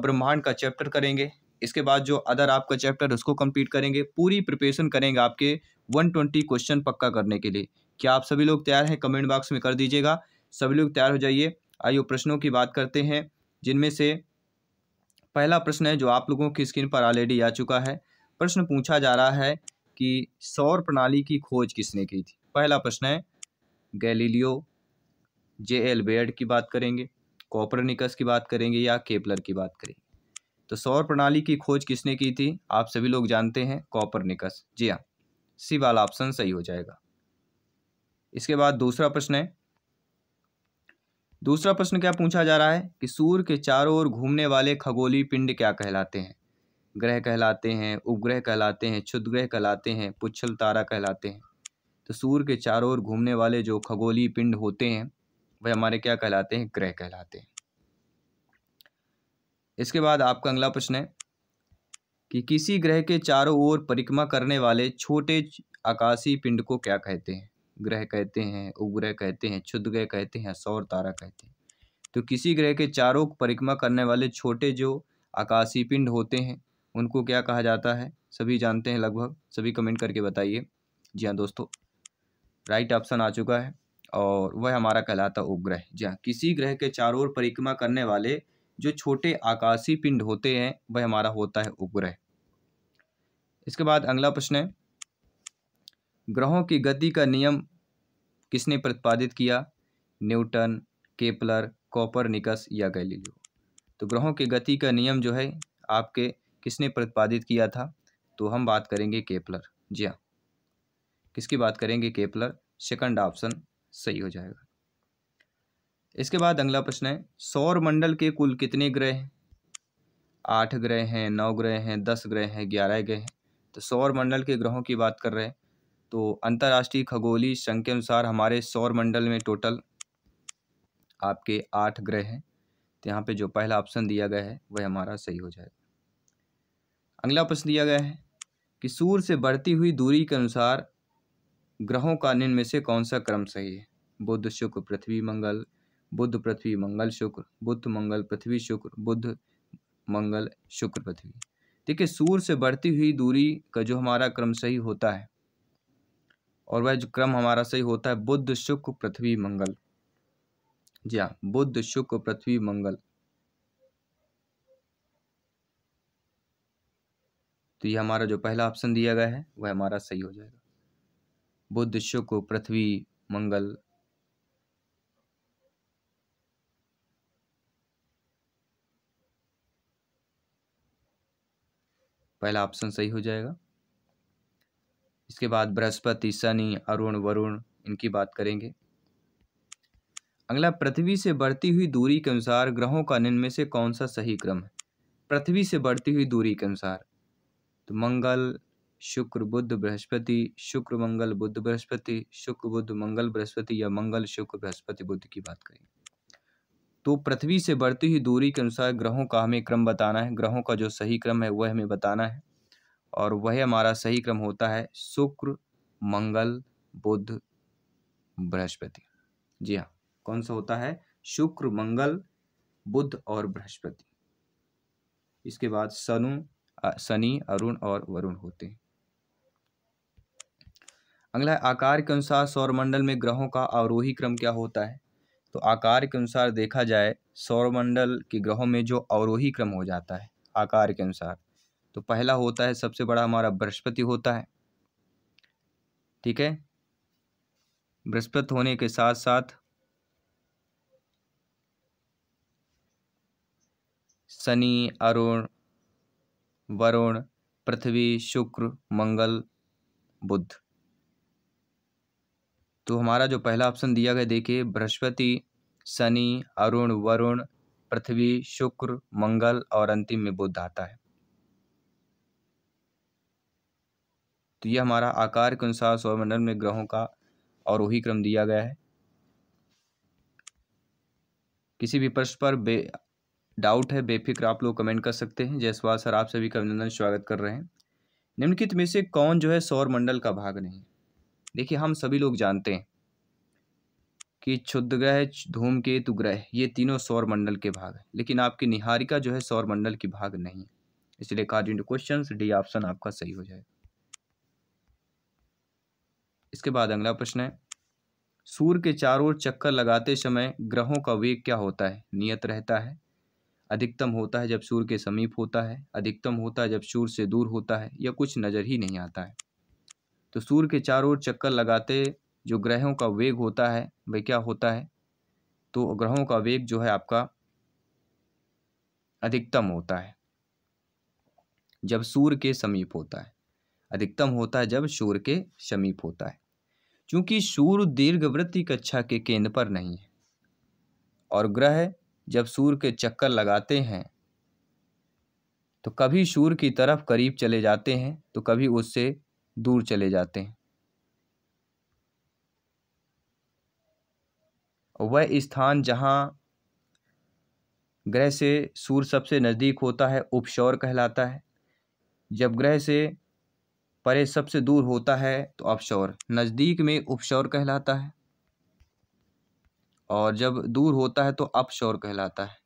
ब्रह्मांड का चैप्टर करेंगे इसके बाद जो अदर आपका चैप्टर उसको कंप्लीट करेंगे पूरी प्रिपरेशन करेंगे आपके 120 क्वेश्चन पक्का करने के लिए क्या आप सभी लोग तैयार हैं कमेंट बॉक्स में कर दीजिएगा सभी लोग तैयार हो जाइए आइए प्रश्नों की बात करते हैं जिनमें से पहला प्रश्न है जो आप लोगों की स्क्रीन पर ऑलरेडी आ चुका है प्रश्न पूछा जा रहा है कि सौर प्रणाली की खोज किसने की थी पहला प्रश्न है गैलीलियो जे एल बेड की बात करेंगे कॉपरनिकस की बात करेंगे या केपलर की बात करेंगे तो सौर प्रणाली की खोज किसने की थी आप सभी लोग जानते हैं कॉपरनिकस जी हाँ सी वाला ऑप्शन सही हो जाएगा इसके बाद दूसरा प्रश्न है दूसरा प्रश्न क्या पूछा जा रहा है कि सूर्य के चारों ओर घूमने वाले खगोली पिंड क्या कहलाते हैं ग्रह कहलाते हैं उपग्रह कहलाते हैं क्षुद्रह कहलाते हैं पुच्छल तारा कहलाते हैं तो सूर्य के चारों ओर घूमने वाले जो खगोली पिंड होते हैं वह हमारे क्या कहलाते हैं ग्रह कहलाते हैं इसके बाद आपका अगला प्रश्न है कि किसी ग्रह के चारों ओर परिक्रमा करने वाले छोटे आकाशीय पिंड को क्या कहते हैं ग्रह कहते हैं उपग्रह कहते हैं क्षुद्र ग्रह कहते हैं सौर तारा कहते हैं तो किसी ग्रह के चारों परिक्रमा करने वाले छोटे जो आकाशीय पिंड होते हैं उनको क्या कहा जाता है सभी जानते हैं लगभग सभी कमेंट करके बताइए जी हाँ दोस्तों राइट ऑप्शन आ चुका है और वह हमारा कहलाता उपग्रह हाँ किसी ग्रह के चारों ओर परिक्रमा करने वाले जो छोटे आकाशीय पिंड होते हैं वह हमारा होता है उपग्रह इसके बाद अगला प्रश्न है ग्रहों की गति का नियम किसने प्रतिपादित किया न्यूटन केपलर कॉपरनिकस या गैलीलियो तो ग्रहों की गति का नियम जो है आपके किसने प्रतिपादित किया था तो हम बात करेंगे केपलर जी हाँ किसकी बात करेंगे केपलर सेकंड ऑप्शन सही हो जाएगा इसके बाद अगला प्रश्न है सौर मंडल के कुल कितने ग्रह हैं आठ ग्रह हैं नौ ग्रह हैं दस ग्रह हैं ग्यारह ग्रह हैं तो सौर मंडल के ग्रहों की बात कर रहे हैं तो अंतर्राष्ट्रीय खगोली संघ के अनुसार हमारे सौर मंडल में टोटल आपके आठ ग्रह हैं तो यहाँ पे जो पहला ऑप्शन दिया गया है वह हमारा सही हो जाएगा अगला प्रश्न दिया गया है कि सूर्य से बढ़ती हुई दूरी के अनुसार ग्रहों का निम्न में से कौन सा क्रम सही है बुद्ध शुक्र पृथ्वी मंगल बुद्ध पृथ्वी मंगल शुक्र बुद्ध मंगल पृथ्वी शुक्र बुद्ध मंगल शुक्र पृथ्वी देखिए सूर्य से बढ़ती हुई दूरी का जो हमारा क्रम सही होता है और वह जो क्रम हमारा सही होता है बुद्ध शुक्र पृथ्वी मंगल जी हाँ बुद्ध शुक्र पृथ्वी मंगल तो ये हमारा जो पहला ऑप्शन दिया गया है वह हमारा सही हो जाएगा बुद्ध शुक्र पृथ्वी मंगल पहला ऑप्शन सही हो जाएगा इसके बाद बृहस्पति शनि अरुण वरुण इनकी बात करेंगे अगला पृथ्वी से बढ़ती हुई दूरी के अनुसार ग्रहों का निम्न से कौन सा सही क्रम है पृथ्वी से बढ़ती हुई दूरी के अनुसार तो मंगल शुक्र बुद्ध बृहस्पति शुक्र मंगल बुद्ध बृहस्पति शुक्र बुद्ध मंगल बृहस्पति या मंगल शुक्र बृहस्पति बुद्ध की बात करें तो पृथ्वी से बढ़ती हुई दूरी के अनुसार ग्रहों का हमें क्रम बताना है ग्रहों का जो सही क्रम है वह हमें बताना है और वह हमारा सही क्रम होता है शुक्र मंगल बुध बृहस्पति जी हाँ कौन सा होता है शुक्र मंगल बुद्ध और बृहस्पति इसके बाद सनु शनि अरुण और वरुण होते हैं अगला है आकार के अनुसार सौरमंडल में ग्रहों का अवरोही क्रम क्या होता है तो आकार के अनुसार देखा जाए सौरमंडल के ग्रहों में जो अवरोही क्रम हो जाता है आकार के अनुसार तो पहला होता है सबसे बड़ा हमारा बृहस्पति होता है ठीक है बृहस्पति होने के साथ साथ शनि अरुण वरुण पृथ्वी शुक्र मंगल बुध तो हमारा जो पहला ऑप्शन दिया गया देखिए बृहस्पति शनि अरुण वरुण पृथ्वी शुक्र मंगल और अंतिम में बुद्ध आता है तो यह हमारा आकार के अनुसार सौरमंडल में ग्रहों का और वही क्रम दिया गया है किसी भी प्रश्न पर बे डाउट है बेफिक्र आप लोग कमेंट कर सकते हैं जयसवाल सर आप सभी का अभिनंदन स्वागत कर रहे हैं निम्नलिखित में से कौन जो है सौर मंडल का भाग नहीं देखिए हम सभी लोग जानते हैं कि क्षुद्ध ग्रह धूम केतु ग्रह ये तीनों सौर मंडल के भाग हैं लेकिन आपकी निहारिका जो है सौर मंडल की भाग नहीं है इसलिए कार्डिंग क्वेश्चन डी ऑप्शन आपका सही हो जाएगा इसके बाद अगला प्रश्न है सूर्य के चारों ओर चक्कर लगाते समय ग्रहों का वेग क्या होता है नियत रहता है अधिकतम होता है जब सूर्य के समीप होता है अधिकतम होता है जब सूर्य से दूर होता है या कुछ नज़र ही नहीं आता है तो सूर्य के चारों ओर चक्कर लगाते जो ग्रहों का वेग होता है वह क्या होता है तो ग्रहों का वेग जो है आपका अधिकतम होता है जब सूर्य के समीप होता है अधिकतम होता है जब सूर्य के समीप होता है क्योंकि सूर्य दीर्घवृत्ति कक्षा के केंद्र पर नहीं है और ग्रह जब सूर्य के चक्कर लगाते हैं तो कभी सूर्य की तरफ करीब चले जाते हैं तो कभी उससे दूर चले जाते हैं वह स्थान जहाँ ग्रह से सूर्य सबसे नज़दीक होता है उपशौर कहलाता है जब ग्रह से परे सबसे दूर होता है तो अपशौर नज़दीक में उपशौर कहलाता है और जब दूर होता है तो अपशौर कहलाता है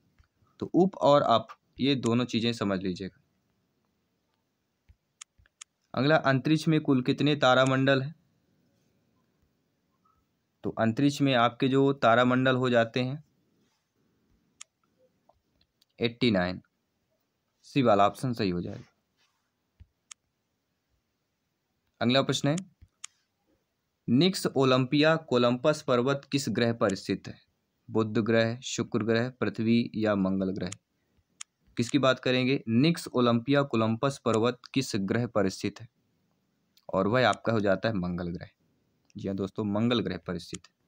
तो उप और अप ये दोनों चीज़ें समझ लीजिएगा अगला अंतरिक्ष में कुल कितने तारामंडल हैं तो अंतरिक्ष में आपके जो तारामंडल हो जाते हैं एट्टी नाइन सी वाला ऑप्शन सही हो जाएगा अगला प्रश्न है निक्स ओलंपिया कोलंपस पर्वत किस ग्रह पर स्थित है बुध ग्रह शुक्र ग्रह पृथ्वी या मंगल ग्रह किसकी बात करेंगे निक्स ओलंपिया कोलंपस पर्वत किस ग्रह पर स्थित है और वह आपका हो जाता है मंगल ग्रह जी हाँ दोस्तों मंगल ग्रह पर स्थित है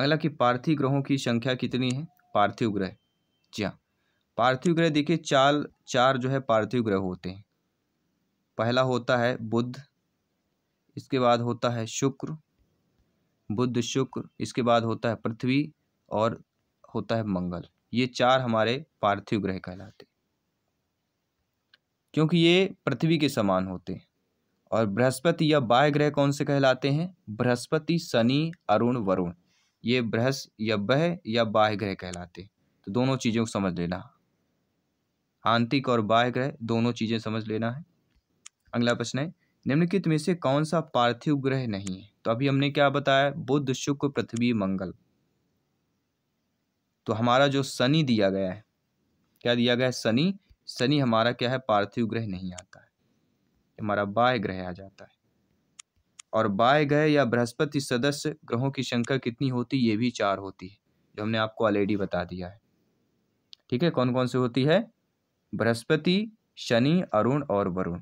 अगला कि पार्थिव ग्रहों की संख्या कितनी है पार्थिव ग्रह जी हाँ पार्थिव ग्रह देखिए चार चार जो है पार्थिव ग्रह होते हैं पहला होता है बुध इसके बाद होता है शुक्र बुध शुक्र इसके बाद होता है पृथ्वी और होता है मंगल ये चार हमारे पार्थिव ग्रह कहलाते क्योंकि ये पृथ्वी के समान होते हैं और बृहस्पति या बाह्य ग्रह कौन से कहलाते हैं बृहस्पति शनि अरुण वरुण ये बृहस् या बह या बाह्य ग्रह कहलाते तो दोनों चीज़ों को समझ लेना आंतिक और बाह्य ग्रह दोनों चीज़ें समझ लेना है अगला प्रश्न है निम्नलिखित में से कौन सा पार्थिव ग्रह नहीं है तो अभी हमने क्या बताया बुद्ध शुक्र पृथ्वी मंगल तो हमारा जो शनि दिया गया है क्या दिया गया है शनि शनि हमारा क्या है पार्थिव ग्रह नहीं आता है हमारा बाह्य ग्रह आ जाता है और बाह्य ग्रह या बृहस्पति सदस्य ग्रहों की संख्या कितनी होती ये भी चार होती है जो हमने आपको ऑलरेडी बता दिया है ठीक है कौन कौन सी होती है बृहस्पति शनि अरुण और वरुण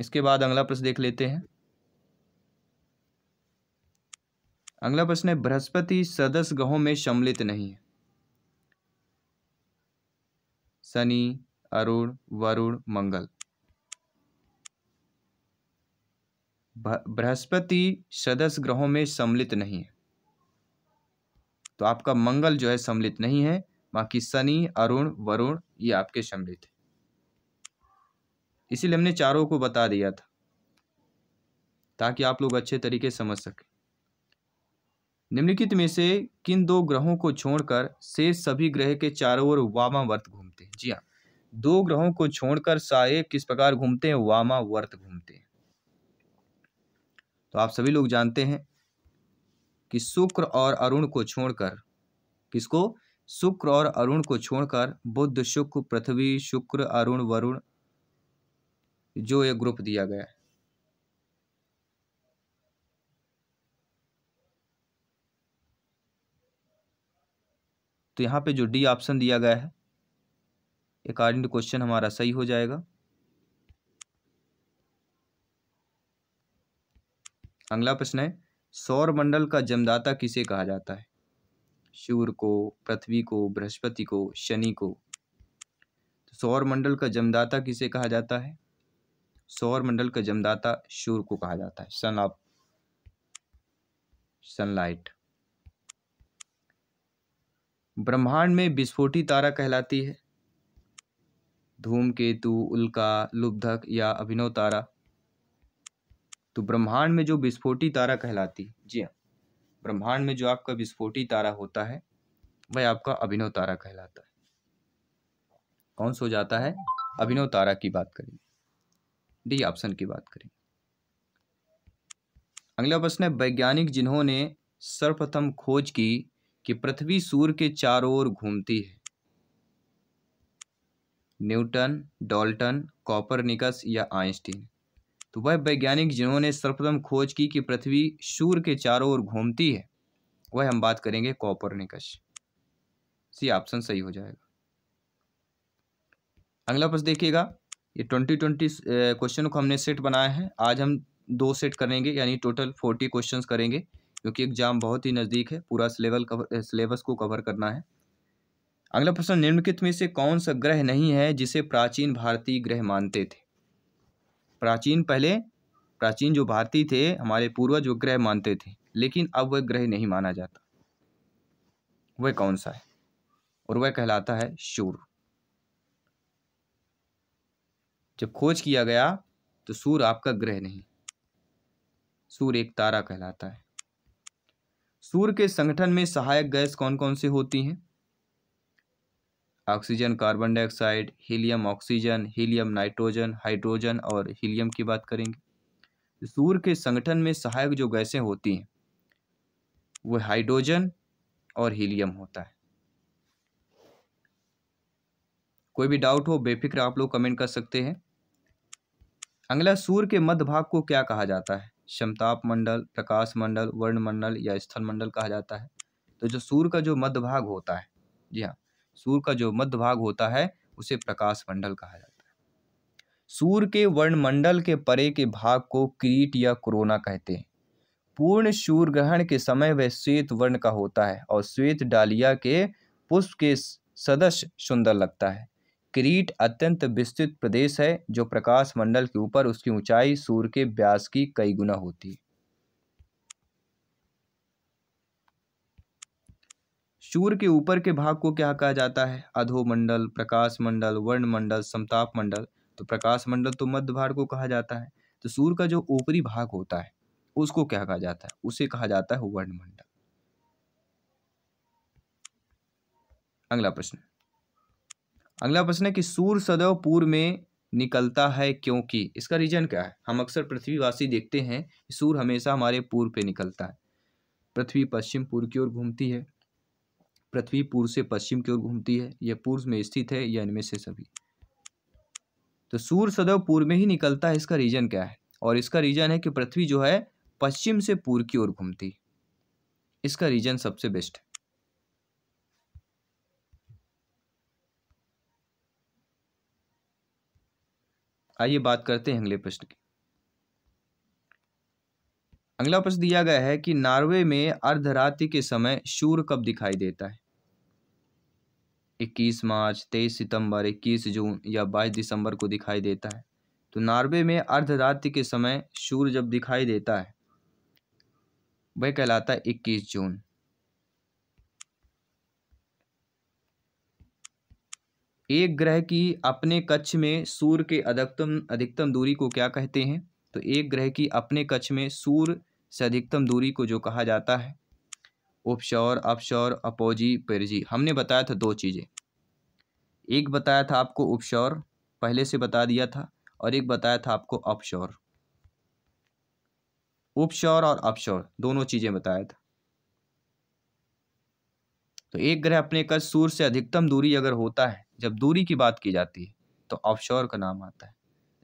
इसके बाद अगला प्रश्न देख लेते हैं अगला प्रश्न है बृहस्पति सदस्य ग्रहों में सम्मिलित नहीं है शनि अरुण वरुण मंगल बृहस्पति सदस्य ग्रहों में सम्मिलित नहीं है तो आपका मंगल जो है सम्मिलित नहीं है बाकी शनि अरुण वरुण ये आपके सम्मिलित है इसीलिए हमने चारों को बता दिया था ताकि आप लोग अच्छे तरीके समझ सकें निम्नलिखित में से किन दो ग्रहों को छोड़कर शेष सभी ग्रह के चारों ओर वामावर्त घूमते हैं जी हाँ दो ग्रहों को छोड़कर सारे किस प्रकार घूमते हैं वामावर्त घूमते हैं तो आप सभी लोग जानते हैं कि शुक्र और अरुण को छोड़कर किसको शुक्र और अरुण को छोड़कर बुद्ध शुक्र पृथ्वी शुक्र अरुण वरुण जो ये ग्रुप दिया गया है तो यहाँ पे जो डी ऑप्शन दिया गया है अकॉर्डिंग टू क्वेश्चन हमारा सही हो जाएगा अगला प्रश्न है सौर मंडल का जमदाता किसे कहा जाता है सूर्य को पृथ्वी को बृहस्पति को शनि को तो सौर मंडल का जमदाता किसे कहा जाता है सौर मंडल का जमदाता सूर्य को कहा जाता है सन ऑफ सनलाइट ब्रह्मांड में विस्फोटी तारा कहलाती है धूमकेतु उल्का लुब्धक या अभिनव तारा तो ब्रह्मांड में जो विस्फोटी तारा कहलाती है जी हाँ ब्रह्मांड में जो आपका विस्फोटी तारा होता है वह आपका अभिनव तारा कहलाता है कौन सो हो जाता है अभिनव तारा की बात करेंगे डी ऑप्शन की बात करें अगला प्रश्न है वैज्ञानिक जिन्होंने सर्वप्रथम खोज की कि पृथ्वी सूर्य के चारों ओर घूमती है न्यूटन डॉल्टन कॉपरनिकस या आइंस्टीन तो वह वैज्ञानिक जिन्होंने सर्वप्रथम खोज की कि पृथ्वी सूर्य के चारों ओर घूमती है वह हम बात करेंगे कॉपरनिकस सी ऑप्शन सही हो जाएगा अगला प्रश्न देखिएगा ये ट्वेंटी ट्वेंटी क्वेश्चन को हमने सेट बनाया है आज हम दो सेट करेंगे यानी टोटल फोर्टी क्वेश्चंस करेंगे क्योंकि एग्जाम बहुत ही नज़दीक है पूरा सिलेबल कवर सिलेबस को कवर करना है अगला प्रश्न निम्नलिखित में से कौन सा ग्रह नहीं है जिसे प्राचीन भारतीय ग्रह मानते थे प्राचीन पहले प्राचीन जो भारतीय थे हमारे पूर्वज वो ग्रह मानते थे लेकिन अब वह ग्रह नहीं माना जाता वह कौन सा है और वह कहलाता है सूर्य जब खोज किया गया तो सूर्य आपका ग्रह नहीं सूर्य एक तारा कहलाता है सूर्य के संगठन में सहायक गैस कौन कौन सी होती हैं oxygen carbon dioxide helium oxygen helium nitrogen hydrogen और हीलियम की बात करेंगे सूर्य के संगठन में सहायक जो गैसें होती हैं वह हाइड्रोजन और हीलियम होता है कोई भी डाउट हो बेफिक्र आप लोग कमेंट कर सकते हैं अगला सूर्य के मध्य भाग को क्या कहा जाता है क्षमताप मंडल प्रकाश मंडल वर्ण मंडल या स्थल मंडल कहा जाता है तो जो सूर्य का जो मध्य भाग होता है जी हाँ सूर्य का जो मध्य भाग होता है उसे प्रकाश मंडल कहा जाता है सूर्य के वर्णमंडल के परे के भाग को क्रीट या कोरोना कहते हैं पूर्ण सूर्य ग्रहण के समय वह श्वेत वर्ण का होता है और श्वेत डालिया के पुष्प के सदस्य सुंदर लगता है क्रीट अत्यंत विस्तृत प्रदेश है जो प्रकाश मंडल के ऊपर उसकी ऊंचाई सूर्य के व्यास की कई गुना होती है सूर्य के ऊपर के भाग को क्या कहा जाता है अधोमंडल प्रकाश मंडल वर्ण मंडल समताप मंडल तो प्रकाश मंडल तो मध्य भाग को कहा जाता है तो सूर्य का जो ऊपरी भाग होता है उसको क्या कहा जाता है उसे कहा जाता है वर्णमंडल अगला प्रश्न अगला प्रश्न है कि सूर्य सदैव पूर्व में निकलता है क्योंकि इसका रीजन क्या है हम अक्सर पृथ्वीवासी देखते हैं कि सूर्य हमेशा हमारे पूर्व पे निकलता है पृथ्वी पश्चिम पूर्व की ओर घूमती है पृथ्वी पूर्व से पश्चिम की ओर घूमती है यह पूर्व में स्थित है या इनमें से सभी तो सूर्य सदैव पूर्व में ही निकलता है इसका रीजन क्या है और इसका रीजन है कि पृथ्वी जो है पश्चिम से पूर्व की ओर घूमती इसका रीजन सबसे बेस्ट है आइए बात करते हैं अगले प्रश्न की अगला प्रश्न दिया गया है कि नॉर्वे में अर्धरात्रि के समय सूर्य कब दिखाई देता है 21 मार्च 23 सितंबर 21 जून या 22 दिसंबर को दिखाई देता है तो नॉर्वे में अर्धरात्रि के समय सूर्य जब दिखाई देता है वह कहलाता है इक्कीस जून एक ग्रह की अपने कक्ष में सूर्य के अधिकतम अधिकतम दूरी को क्या कहते हैं तो एक ग्रह की अपने कक्ष में सूर्य से अधिकतम दूरी को जो कहा जाता है उपशौर अपशौर अपोजी पेरजी हमने बताया था दो चीज़ें एक बताया था आपको उपशौर पहले से बता दिया था और एक बताया था आपको अपशौर उपशौर और अपशौर दोनों चीज़ें बताया था तो एक ग्रह अपने कक्ष सूर्य से अधिकतम दूरी अगर होता है जब दूरी की बात की जाती है तो ऑफशोर का नाम आता है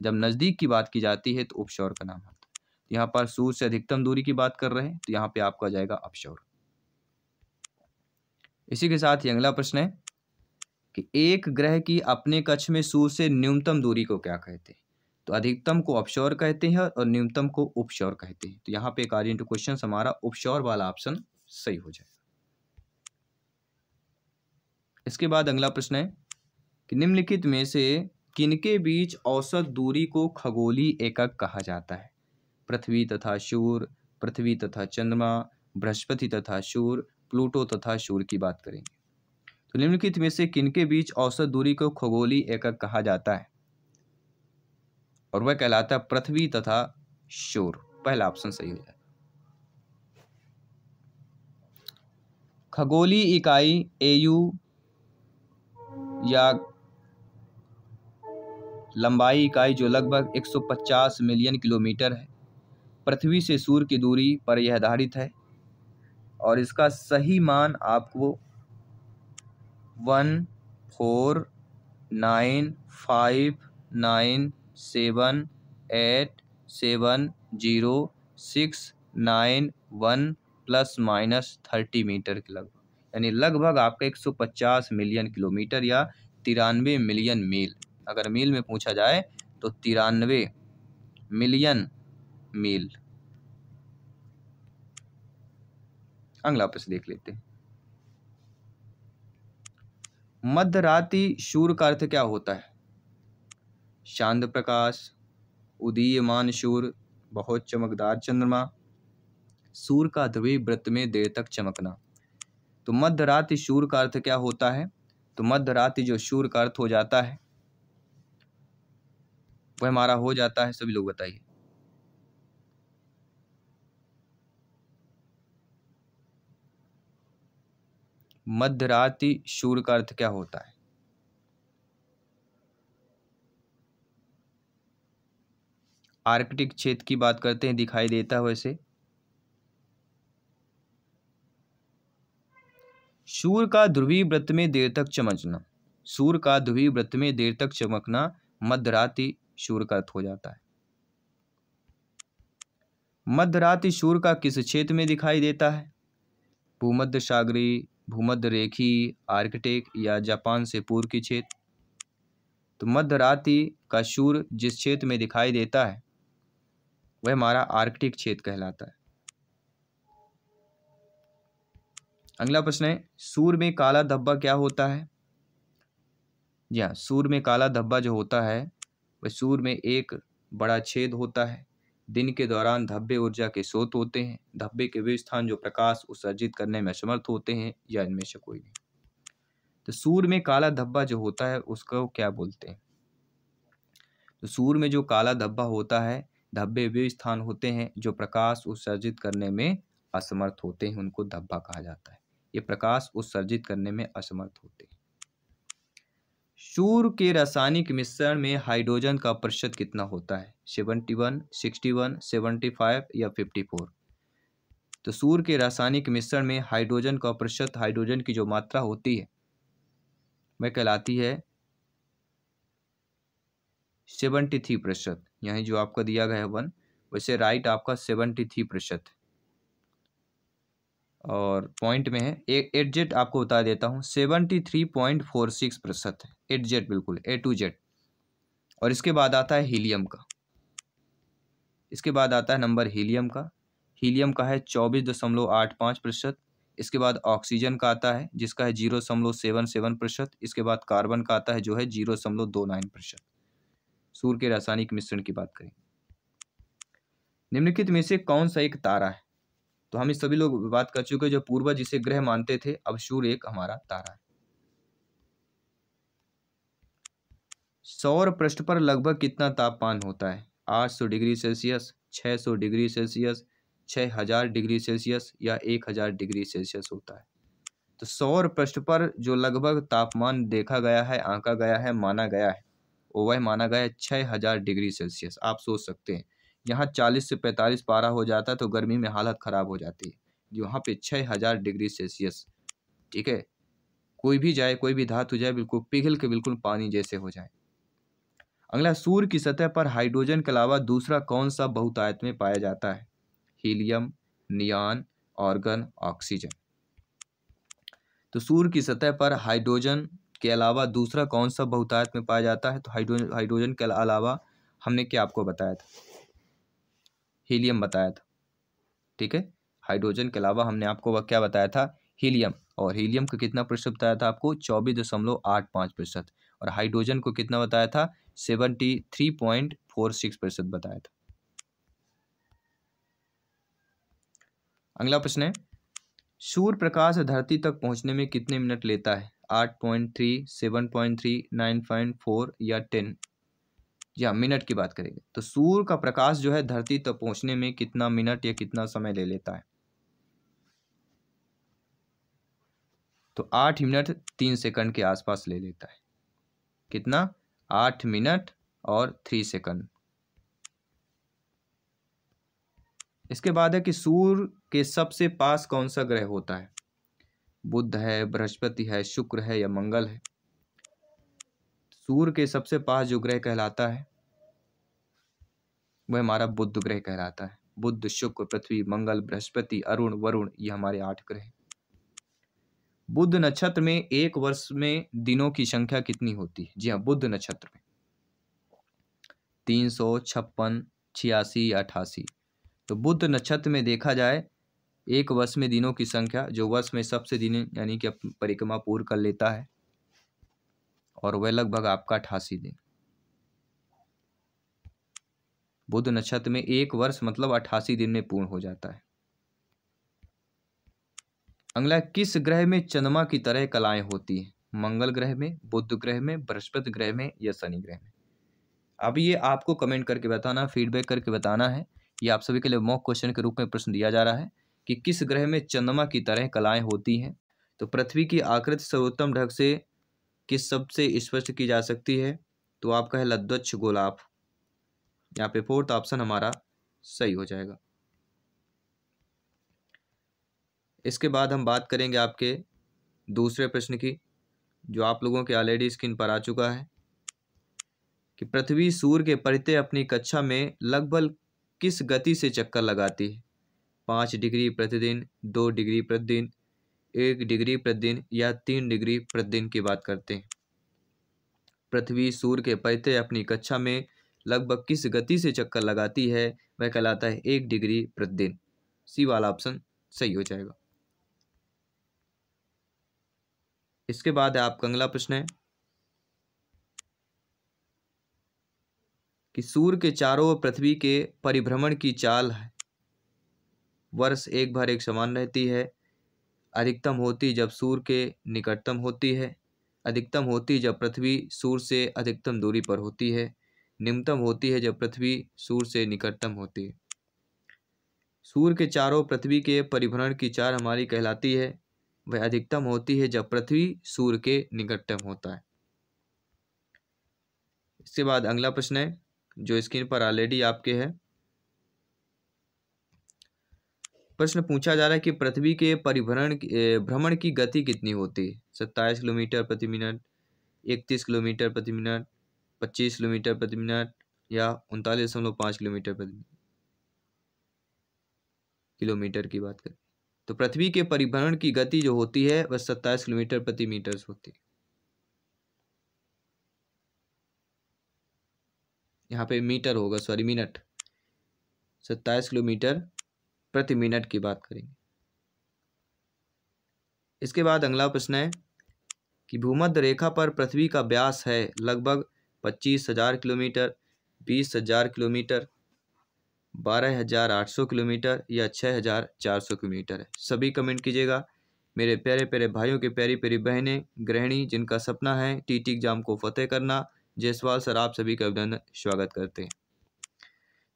जब नज़दीक की बात की जाती है तो उपशोर का नाम आता है तो यहाँ पर सूर्य से अधिकतम दूरी की बात कर रहे हैं तो यहाँ पे आपका जाएगा अपशोर इसी के साथ ही अगला प्रश्न है कि एक ग्रह की अपने कक्ष में सूर्य से न्यूनतम दूरी को क्या कहते हैं तो अधिकतम को अपशोर कहते हैं और न्यूनतम को उपशोर कहते हैं तो यहाँ पे अकॉर्डिंग टू क्वेश्चन हमारा उपशोर वाला ऑप्शन सही हो जाए इसके बाद अगला प्रश्न है कि निम्नलिखित में से किनके बीच औसत दूरी को खगोली एकक कहा जाता है पृथ्वी तथा शूर पृथ्वी तथा चंद्रमा बृहस्पति तथा शूर प्लूटो तथा शूर की बात करेंगे तो निम्नलिखित में से किनके बीच औसत दूरी को खगोली एकक कहा जाता है और वह कहलाता है पृथ्वी तथा शूर पहला ऑप्शन सही हो जाएगा खगोली इकाई एयू या लंबाई इकाई जो लगभग 150 मिलियन किलोमीटर है पृथ्वी से सूर्य की दूरी पर यह आधारित है और इसका सही मान आपको one four nine five nine seven eight seven zero six nine one plus minus thirty metre के लगभग यानी लगभग आपका 150 मिलियन किलोमीटर या तिरानवे मिलियन मील अगर मील में पूछा जाए तो तिरानवे मिलियन मील अगला प्रश्न देख लेते हैं मध्यराति सूर्य का अर्थ क्या होता है शांत प्रकाश उदीयमान सूर्य बहुत चमकदार चंद्रमा सूर्य का ध्रुवीय व्रत में देर तक चमकना तो मध्यरात्रि शूर का अर्थ क्या होता है तो रात्रि जो शूर का अर्थ हो जाता है वह हमारा हो जाता है सभी लोग बताइए रात्रि शूर का अर्थ क्या होता है आर्कटिक क्षेत्र की बात करते हैं दिखाई देता है वैसे सूर्य का ध्रुवी व्रत में देर तक चमकना सूर्य का ध्रुवी व्रत में देर तक चमकना मध्यरात्रि सूर्य का अर्थ हो जाता है मध्यरात्रि सूर्य का किस क्षेत्र में दिखाई देता है भूमध्य सागरी भूमध्य रेखी आर्कटिक या जापान से पूर्व की क्षेत्र तो मध्यरात्रि का सूर्य जिस क्षेत्र में दिखाई देता है वह हमारा आर्कटिक क्षेत्र कहलाता है अगला प्रश्न है सूर में काला धब्बा क्या होता है जी हाँ सूर में काला धब्बा जो होता है वह सूर में एक बड़ा छेद होता है दिन के दौरान धब्बे ऊर्जा के स्रोत होते हैं धब्बे के वे स्थान जो प्रकाश उत्सर्जित करने में असमर्थ होते हैं या इनमें से कोई नहीं तो सूर में काला धब्बा जो होता है उसको क्या बोलते हैं तो सूर में जो काला धब्बा होता है धब्बे वे स्थान होते हैं जो प्रकाश उत्सर्जित करने में असमर्थ होते हैं उनको धब्बा कहा जाता है ये प्रकाश उत्सर्जित करने में असमर्थ होते हैं सूर्य के रासायनिक मिश्रण में हाइड्रोजन का प्रतिशत कितना होता है seventy one sixty one five या फिफ्टी फोर तो सूर्य के रासायनिक मिश्रण में हाइड्रोजन का प्रतिशत हाइड्रोजन की जो मात्रा होती है वह कहलाती है सेवेंटी थ्री प्रतिशत यही जो आपका दिया गया है वन वैसे राइट आपका सेवेंटी थ्री प्रतिशत और पॉइंट में है ए एट जेट आपको बता देता हूँ seventy three point four six प्रतिशत है एट जेट बिल्कुल ए टू जेड और इसके बाद आता है हीलियम का इसके बाद आता है नंबर हीलियम का हीलियम का है चौबीस दशमलव आठ पाँच प्रतिशत इसके बाद ऑक्सीजन का आता है जिसका है जीरो दशमलव सेवन सेवन प्रतिशत इसके बाद कार्बन का आता है जो है जीरो दशमलव दो नाइन प्रतिशत सूर्य के रासायनिक मिश्रण की बात करें निम्नलिखित में से कौन सा एक तारा है तो हम सभी लोग बात कर चुके जो पूर्वज इसे ग्रह मानते थे अब सूर्य एक हमारा तारा है सौर पृष्ठ पर लगभग कितना तापमान होता है 800 degree Celsius 600 degree Celsius 6000 degree Celsius या 1000 डिग्री सेल्सियस होता है तो सौर पृष्ठ पर जो लगभग तापमान देखा गया है आंका गया है माना गया है वह माना गया है छः हज़ार डिग्री सेल्सियस आप सोच सकते हैं यहाँ चालीस से पैंतालीस पारा हो जाता है तो गर्मी में हालत ख़राब हो जाती है यहाँ पे छः हज़ार डिग्री सेल्सियस ठीक है कोई भी जाए कोई भी धातु जाए बिल्कुल पिघल के बिल्कुल पानी जैसे हो जाए अगला सूर्य की सतह पर हाइड्रोजन के अलावा दूसरा कौन सा बहुतायत में पाया जाता है हीलियम नियान ऑर्गन ऑक्सीजन तो सूर्य की सतह पर हाइड्रोजन के अलावा दूसरा कौन सा बहुतायत में पाया जाता है तो हाइड्रोजन हाइड्रोजन के अलावा हमने क्या आपको बताया था हीलियम बताया था ठीक है हाइड्रोजन के अलावा हमने आपको वह क्या बताया था हीलियम और हीलियम का कितना प्रतिशत बताया था आपको चौबीस दशमलव आठ पाँच प्रतिशत और हाइड्रोजन को कितना बताया था seventy three point four six प्रतिशत बताया था अगला प्रश्न है सूर्य प्रकाश धरती तक पहुंचने में कितने मिनट लेता है आठ point three seven point three nine point four या टेन या मिनट की बात करेंगे तो सूर्य का प्रकाश जो है धरती तक तो पहुंचने में कितना मिनट या कितना समय ले लेता है तो आठ मिनट तीन सेकंड के आसपास ले लेता है कितना आठ मिनट और थ्री सेकंड इसके बाद है कि सूर्य के सबसे पास कौन सा ग्रह होता है बुध है बृहस्पति है शुक्र है या मंगल है सूर्य के सबसे पास जो ग्रह कहलाता है वह हमारा बुद्ध ग्रह कहलाता है बुद्ध शुक्र पृथ्वी मंगल बृहस्पति अरुण वरुण ये हमारे आठ ग्रह बुद्ध नक्षत्र में एक वर्ष में दिनों की संख्या कितनी होती है जी हाँ बुद्ध नक्षत्र में तीन सौ छप्पन छियासी अठासी तो बुद्ध नक्षत्र में देखा जाए एक वर्ष में दिनों की संख्या जो वर्ष में सबसे दिन यानी कि परिक्रमा पूर्ण कर लेता है और वह लगभग आपका अठासी दिन बुध नक्षत्र में एक वर्ष मतलब अठासी दिन में पूर्ण हो जाता है अगला किस ग्रह में चंद्रमा की तरह कलाएं होती हैं मंगल ग्रह में बुध ग्रह में बृहस्पति ग्रह में या शनि ग्रह में अब ये आपको कमेंट करके बताना फीडबैक करके बताना है ये आप सभी के लिए मॉक क्वेश्चन के रूप में प्रश्न दिया जा रहा है कि किस ग्रह में चंद्रमा की तरह कलाएं होती हैं तो पृथ्वी की आकृति सर्वोत्तम ढंग से किस शब्द से स्पष्ट की जा सकती है तो आपका है लद्वच्छ गोलाप यहाँ पे फोर्थ ऑप्शन हमारा सही हो जाएगा इसके बाद हम बात करेंगे आपके दूसरे प्रश्न की जो आप लोगों के ऑलरेडी स्क्रीन पर आ चुका है कि पृथ्वी सूर्य के परिते अपनी कक्षा में लगभग किस गति से चक्कर लगाती है पाँच डिग्री प्रतिदिन दो डिग्री प्रतिदिन एक डिग्री प्रतिदिन या तीन डिग्री प्रतिदिन की बात करते हैं पृथ्वी सूर्य के पैते अपनी कक्षा में लगभग किस गति से चक्कर लगाती है वह कहलाता है एक डिग्री प्रतिदिन सी वाला ऑप्शन सही हो जाएगा इसके बाद आपका अगला प्रश्न है कि सूर्य के चारों पृथ्वी के परिभ्रमण की चाल है वर्ष एक भर एक समान रहती है अधिकतम होती जब सूर्य के निकटतम होती है अधिकतम होती जब पृथ्वी सूर्य से अधिकतम दूरी पर होती है निम्नतम होती है जब पृथ्वी सूर्य से निकटतम होती है सूर्य के चारों पृथ्वी के परिभ्रमण की चार हमारी कहलाती है वह अधिकतम होती है जब पृथ्वी सूर्य के निकटतम होता है इसके बाद अगला प्रश्न है जो स्क्रीन पर ऑलरेडी आपके है प्रश्न पूछा जा रहा है कि पृथ्वी के परिभ्रमण भ्रमण की गति कितनी होती है सत्ताईस किलोमीटर प्रति मिनट इकतीस किलोमीटर प्रति मिनट पच्चीस किलोमीटर प्रति मिनट या उनतालीस दशमलव पाँच किलोमीटर प्रति किलोमीटर की बात करें तो पृथ्वी के परिभ्रमण की गति जो होती है वह सत्ताईस किलोमीटर प्रति मीटर होती है यहाँ पे मीटर होगा सॉरी मिनट सत्ताईस किलोमीटर प्रति मिनट की बात करेंगे इसके बाद अगला प्रश्न है कि भूमध्य रेखा पर पृथ्वी का व्यास है लगभग पच्चीस हजार किलोमीटर बीस हजार किलोमीटर बारह हजार आठ सौ किलोमीटर या छः हजार चार सौ किलोमीटर है सभी कमेंट कीजिएगा मेरे प्यारे प्यारे भाइयों के प्यारी प्यारी बहनें गृहिणी जिनका सपना है टी टी एग्जाम को फतेह करना जयसवाल सर आप सभी का अभिनंदन स्वागत करते हैं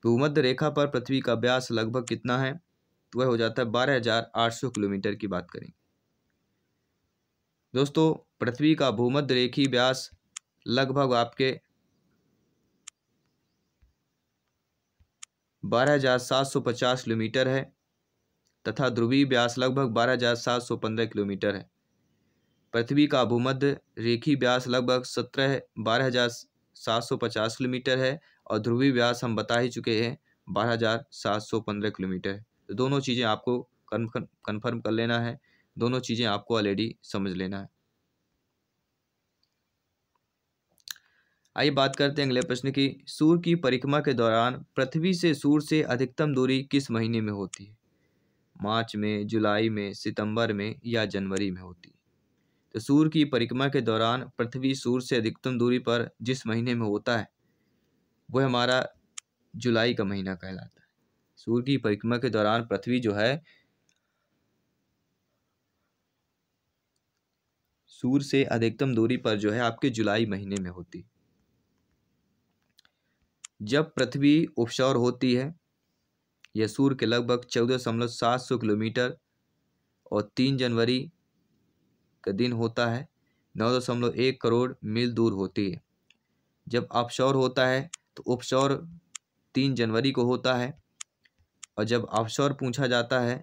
भूमध्य रेखा पर पृथ्वी का व्यास लगभग कितना है तो वह हो जाता है बारह हज़ार आठ सौ किलोमीटर की बात करें दोस्तों पृथ्वी का भूमध्य रेखी व्यास लगभग आपके बारह हज़ार सात सौ पचास किलोमीटर है तथा ध्रुवीय व्यास लगभग बारह हज़ार सात सौ पंद्रह किलोमीटर है पृथ्वी का भूमध्य रेखी व्यास लगभग सत्रह बारह हज़ार सात सौ पचास किलोमीटर है और ध्रुवीय व्यास हम बता ही चुके हैं बारह हज़ार सात सौ पंद्रह किलोमीटर है दोनों चीज़ें आपको कन्फर्म कर लेना है दोनों चीज़ें आपको ऑलरेडी समझ लेना है आइए बात करते हैं अगले प्रश्न की सूर्य की परिक्रमा के दौरान पृथ्वी से सूर्य से अधिकतम दूरी किस महीने में होती है मार्च में जुलाई में सितंबर में या जनवरी में होती है तो सूर्य की परिक्रमा के दौरान पृथ्वी सूर्य से अधिकतम दूरी पर जिस महीने में होता है वह हमारा जुलाई का महीना कहलाता है सूर्य की परिक्रमा के दौरान पृथ्वी जो है सूर्य से अधिकतम दूरी पर जो है आपके जुलाई महीने में होती जब पृथ्वी उपसौर होती है यह सूर्य के लगभग चौदह दशमलव सात सौ किलोमीटर और तीन जनवरी का दिन होता है नौ दशमलव एक करोड़ मील दूर होती है जब अपशौर होता है तो उपशौर तीन जनवरी को होता है और जब ऑफशोर पूछा जाता है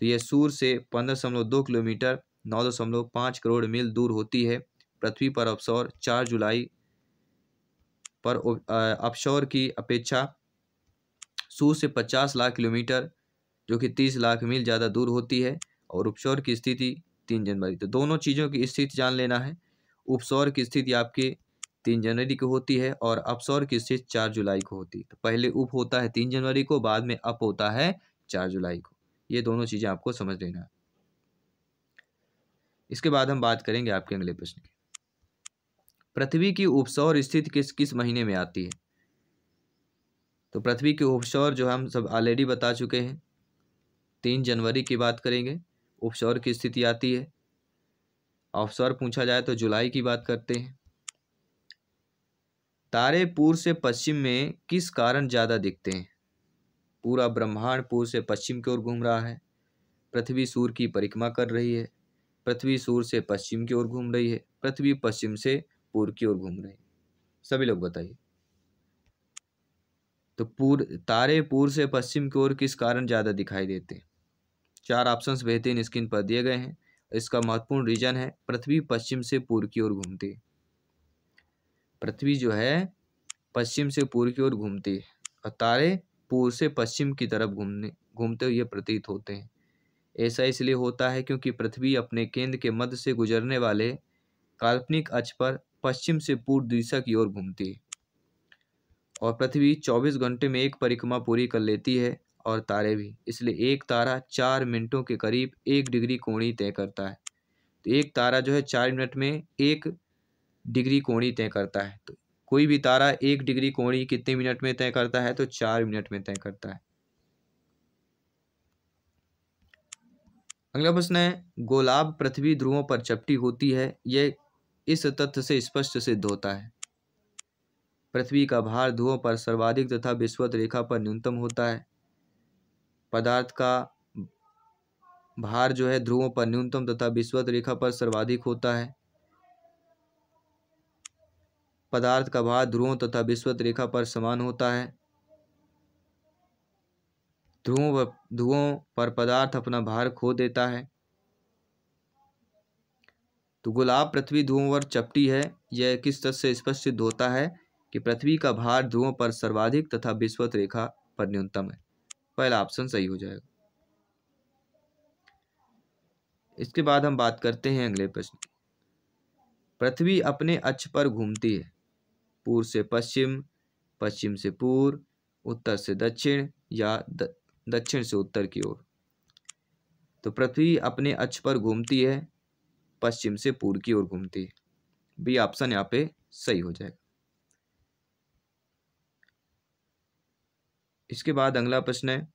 तो यह सूर्य से पंद्रह दशमलव दो किलोमीटर नौ दशमलव पाँच करोड़ मील दूर होती है पृथ्वी पर ऑफशोर चार जुलाई पर ऑफशोर की अपेक्षा सूर्य से पचास लाख किलोमीटर जो कि तीस लाख मील ज़्यादा दूर होती है और उपशोर की स्थिति तीन जनवरी तो दोनों चीज़ों की स्थिति जान लेना है उपशोर की स्थिति आपके तीन जनवरी को होती है और अपसौर की स्थिति चार जुलाई को होती है तो पहले उप होता है तीन जनवरी को बाद में अप होता है चार जुलाई को ये दोनों चीज़ें आपको समझ लेना इसके बाद हम बात करेंगे आपके अगले प्रश्न की पृथ्वी की उपसौर स्थिति किस किस महीने में आती है तो पृथ्वी की उपसौर जो हम सब ऑलरेडी बता चुके हैं तीन जनवरी की बात करेंगे उपसौर की स्थिति आती है ऑफसौर पूछा जाए तो जुलाई की बात करते हैं तारे पूर्व से पश्चिम में किस कारण ज़्यादा दिखते हैं पूरा ब्रह्मांड पूर्व से पश्चिम की ओर घूम रहा है पृथ्वी सूर्य की परिक्रमा कर रही है पृथ्वी सूर्य से पश्चिम की ओर घूम रही है पृथ्वी पश्चिम से पूर्व की ओर घूम रही है सभी लोग बताइए तो पूर्व तारे पूर्व से पश्चिम की ओर किस कारण ज़्यादा दिखाई देते हैं चार ऑप्शन बेहतरीन स्क्रीन पर दिए गए हैं इसका महत्वपूर्ण रीजन है पृथ्वी पश्चिम से पूर्व की ओर घूमती है पृथ्वी जो है पश्चिम से पूर्व की ओर घूमती है और तारे पूर्व से पश्चिम की तरफ घूमने घूमते हुए प्रतीत होते हैं ऐसा इसलिए होता है क्योंकि पृथ्वी अपने केंद्र के मध्य से गुजरने वाले काल्पनिक अक्ष पर पश्चिम से पूर्व दिशा की ओर घूमती है और पृथ्वी 24 घंटे में एक परिक्रमा पूरी कर लेती है और तारे भी इसलिए एक तारा चार मिनटों के करीब एक डिग्री कोणी तय करता है तो एक तारा जो है चार मिनट में एक डिग्री कोणी तय करता है तो कोई भी तारा एक डिग्री कोणी कितने मिनट में तय करता है तो चार मिनट में तय करता है अगला प्रश्न है गोलाब पृथ्वी ध्रुवों पर चपटी होती है यह इस तथ्य से स्पष्ट सिद्ध होता है पृथ्वी का भार ध्रुवों पर सर्वाधिक तथा विश्वत रेखा पर न्यूनतम होता है पदार्थ का भार जो है ध्रुवों पर न्यूनतम तथा विश्वत रेखा पर सर्वाधिक होता है पदार्थ का भार ध्रुवों तथा विश्वत रेखा पर समान होता है ध्रुवों ध्रुवों पर पदार्थ अपना भार खो देता है तो गुलाब पृथ्वी ध्रुवों पर चपटी है यह किस तरह से स्पष्ट सिद्ध होता है कि पृथ्वी का भार ध्रुवों पर सर्वाधिक तथा विश्वत रेखा पर न्यूनतम है पहला ऑप्शन सही हो जाएगा इसके बाद हम बात करते हैं अगले प्रश्न पृथ्वी अपने अक्ष पर घूमती है पूर्व से पश्चिम पश्चिम से पूर्व उत्तर से दक्षिण या दक्षिण से उत्तर की ओर तो पृथ्वी अपने अक्ष पर घूमती है पश्चिम से पूर्व की ओर घूमती है बी ऑप्शन यहाँ पे सही हो जाएगा इसके बाद अगला प्रश्न है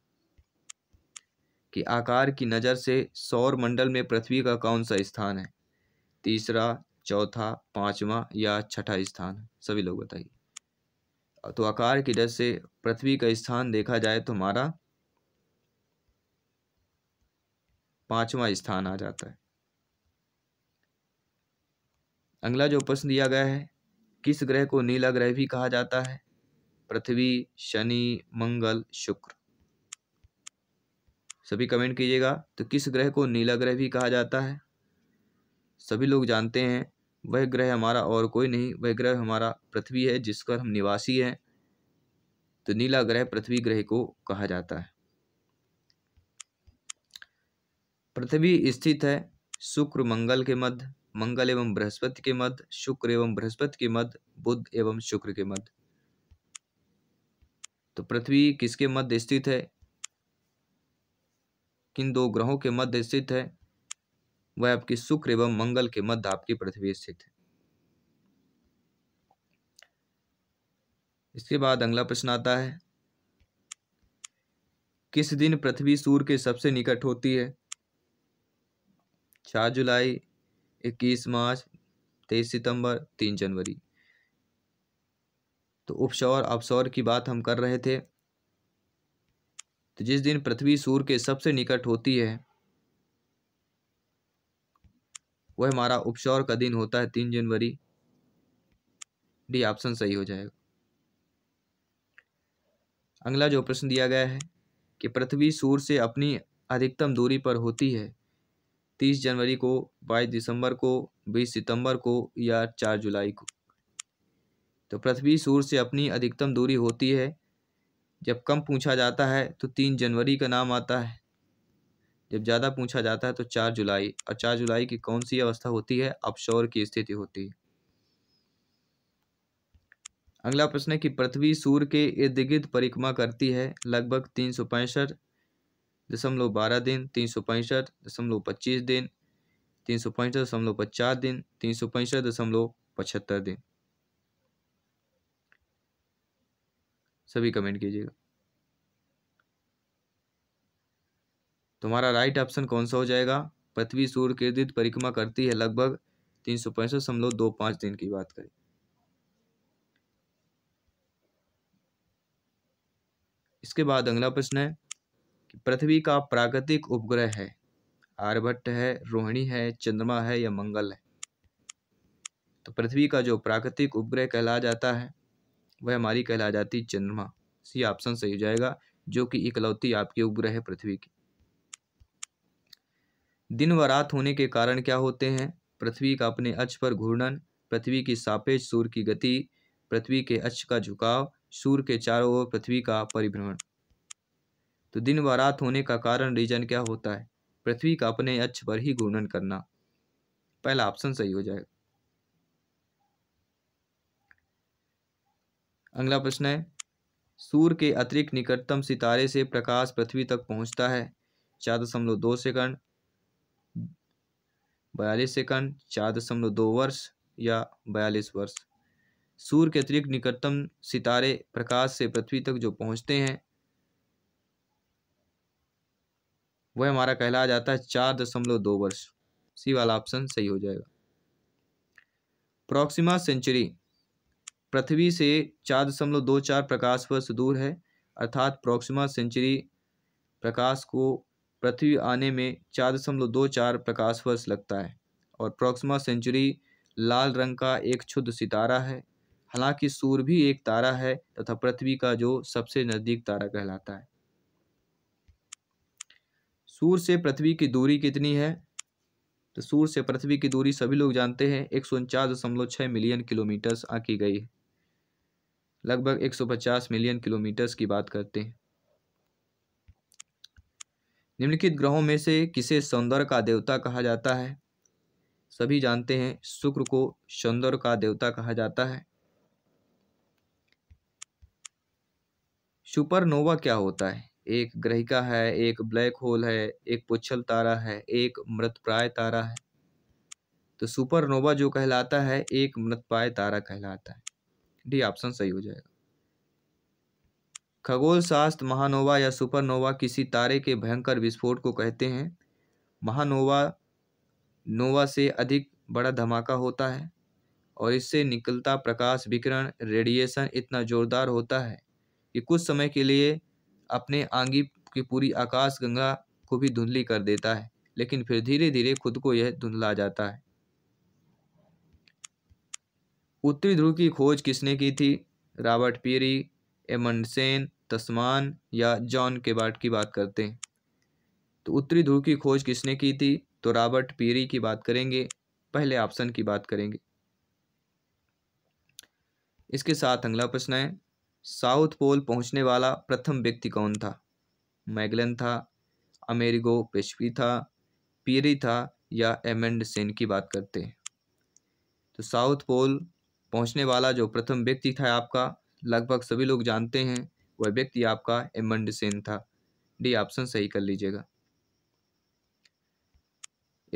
कि आकार की नज़र से सौर मंडल में पृथ्वी का कौन सा स्थान है तीसरा चौथा पांचवा या छठा स्थान सभी लोग बताइए तो आकार की दृष्टि से पृथ्वी का स्थान देखा जाए तो हमारा पांचवा स्थान आ जाता है अगला जो प्रश्न दिया गया है किस ग्रह को नीला ग्रह भी कहा जाता है पृथ्वी शनि मंगल शुक्र सभी कमेंट कीजिएगा तो किस ग्रह को नीला ग्रह भी कहा जाता है सभी लोग जानते हैं वह ग्रह हमारा और कोई नहीं वह ग्रह हमारा पृथ्वी है जिस पर हम निवासी हैं तो नीला ग्रह पृथ्वी ग्रह को कहा जाता है पृथ्वी स्थित है शुक्र मंगल के मध्य मंगल एवं बृहस्पति के मध्य शुक्र एवं बृहस्पति के मध्य बुध एवं शुक्र के मध्य तो पृथ्वी किसके मध्य स्थित है किन दो ग्रहों के मध्य स्थित है वह आपके शुक्र एवं मंगल के मध्य आपकी पृथ्वी स्थित है इसके बाद अगला प्रश्न आता है किस दिन पृथ्वी सूर्य के सबसे निकट होती है चार जुलाई इक्कीस मार्च तेईस सितंबर तीन जनवरी तो उपसौर अपसौर की बात हम कर रहे थे तो जिस दिन पृथ्वी सूर्य के सबसे निकट होती है वह हमारा उपशौर का दिन होता है तीन जनवरी डी ऑप्शन सही हो जाएगा अगला जो प्रश्न दिया गया है कि पृथ्वी सूर्य से अपनी अधिकतम दूरी पर होती है तीस जनवरी को बाईस दिसंबर को बीस सितंबर को या चार जुलाई को तो पृथ्वी सूर्य से अपनी अधिकतम दूरी होती है जब कम पूछा जाता है तो तीन जनवरी का नाम आता है जब ज़्यादा पूछा जाता है तो चार जुलाई और चार जुलाई की कौन सी अवस्था होती है अपशोर की स्थिति होती है अगला प्रश्न है कि पृथ्वी सूर्य के इर्द गिर्द परिक्रमा करती है लगभग तीन सौ पैंसठ दशमलव बारह दिन तीन सौ पैंसठ दशमलव पच्चीस दिन तीन सौ पैंसठ दशमलव पचास दिन तीन सौ पैंसठ दशमलव पचहत्तर दिन सभी कमेंट कीजिएगा तुम्हारा राइट ऑप्शन कौन सा हो जाएगा पृथ्वी सूर्य दिन परिक्रमा करती है लगभग तीन सौ पैंसठ समलो दो पाँच दिन की बात करें इसके बाद अगला प्रश्न है कि पृथ्वी का प्राकृतिक उपग्रह है आर्यभट्ट है रोहिणी है चंद्रमा है या मंगल है तो पृथ्वी का जो प्राकृतिक उपग्रह कहला जाता है वह हमारी कहला जाती चंद्रमा सी ऑप्शन सही हो जाएगा जो कि इकलौती आपकी उपग्रह है पृथ्वी की दिन व रात होने के कारण क्या होते हैं पृथ्वी का अपने अक्ष पर घूर्णन पृथ्वी की सापेक्ष सूर्य की गति पृथ्वी के अक्ष का झुकाव सूर्य के चारों ओर पृथ्वी का परिभ्रमण तो दिन व रात होने का कारण रीजन क्या होता है पृथ्वी का अपने अक्ष पर ही घूर्णन करना पहला ऑप्शन सही हो जाएगा अगला प्रश्न है सूर्य के अतिरिक्त निकटतम सितारे से प्रकाश पृथ्वी तक पहुंचता है चार दशमलव दो सेकंड बयालीस सेकंड चार दशमलव दो वर्ष या बयालीस वर्ष सूर्य के अतिरिक्त निकटतम सितारे प्रकाश से पृथ्वी तक जो पहुंचते हैं वह हमारा कहलाया जाता है चार दशमलव दो वर्ष सी वाला ऑप्शन सही हो जाएगा प्रॉक्सिमा सेंचुरी पृथ्वी से चार दशमलव दो चार प्रकाश वर्ष दूर है अर्थात प्रॉक्सिमा सेंचुरी प्रकाश को पृथ्वी आने में चार दशमलव दो चार प्रकाश वर्ष लगता है और प्रोक्सिमा सेंचुरी लाल रंग का एक क्षुद्ध सितारा है हालांकि सूर्य भी एक तारा है तथा पृथ्वी का जो सबसे नज़दीक तारा कहलाता है सूर्य से पृथ्वी की दूरी कितनी है तो सूर्य से पृथ्वी की दूरी सभी लोग जानते हैं एक मिलियन किलोमीटर्स आकी गई है लगभग 150 मिलियन किलोमीटर्स की बात करते हैं निम्नलिखित ग्रहों में से किसे सौंदर्य का देवता कहा जाता है सभी जानते हैं शुक्र को सौंदर्य का देवता कहा जाता है सुपरनोवा क्या होता है एक ग्रहिका है एक ब्लैक होल है एक पुच्छल तारा है एक मृतप्राय तारा है तो सुपरनोवा जो कहलाता है एक मृतप्राय तारा कहलाता है डी ऑप्शन सही हो जाएगा खगोल शास्त्र महानोवा या सुपरनोवा किसी तारे के भयंकर विस्फोट को कहते हैं महानोवा नोवा से अधिक बड़ा धमाका होता है और इससे निकलता प्रकाश विकिरण रेडिएशन इतना जोरदार होता है कि कुछ समय के लिए अपने आंगी की पूरी आकाश गंगा को भी धुंधली कर देता है लेकिन फिर धीरे धीरे खुद को यह धुंधला जाता है उत्तरी ध्रुव की खोज किसने की थी रॉबर्ट पीरी एमंडसेन तस्मान या जॉन केबार्ट की बात करते हैं तो उत्तरी ध्रुव की खोज किसने की थी तो रॉबर्ट पीरी की बात करेंगे पहले ऑप्शन की बात करेंगे इसके साथ अगला प्रश्न है साउथ पोल पहुंचने वाला प्रथम व्यक्ति कौन था मैगलन था अमेरिगो पेशवी था पीरी था या एमेंड सेन की बात करते हैं तो साउथ पोल पहुंचने वाला जो प्रथम व्यक्ति था आपका लगभग सभी लोग जानते हैं वह व्यक्ति आपका एमंड सेन था डी ऑप्शन सही कर लीजिएगा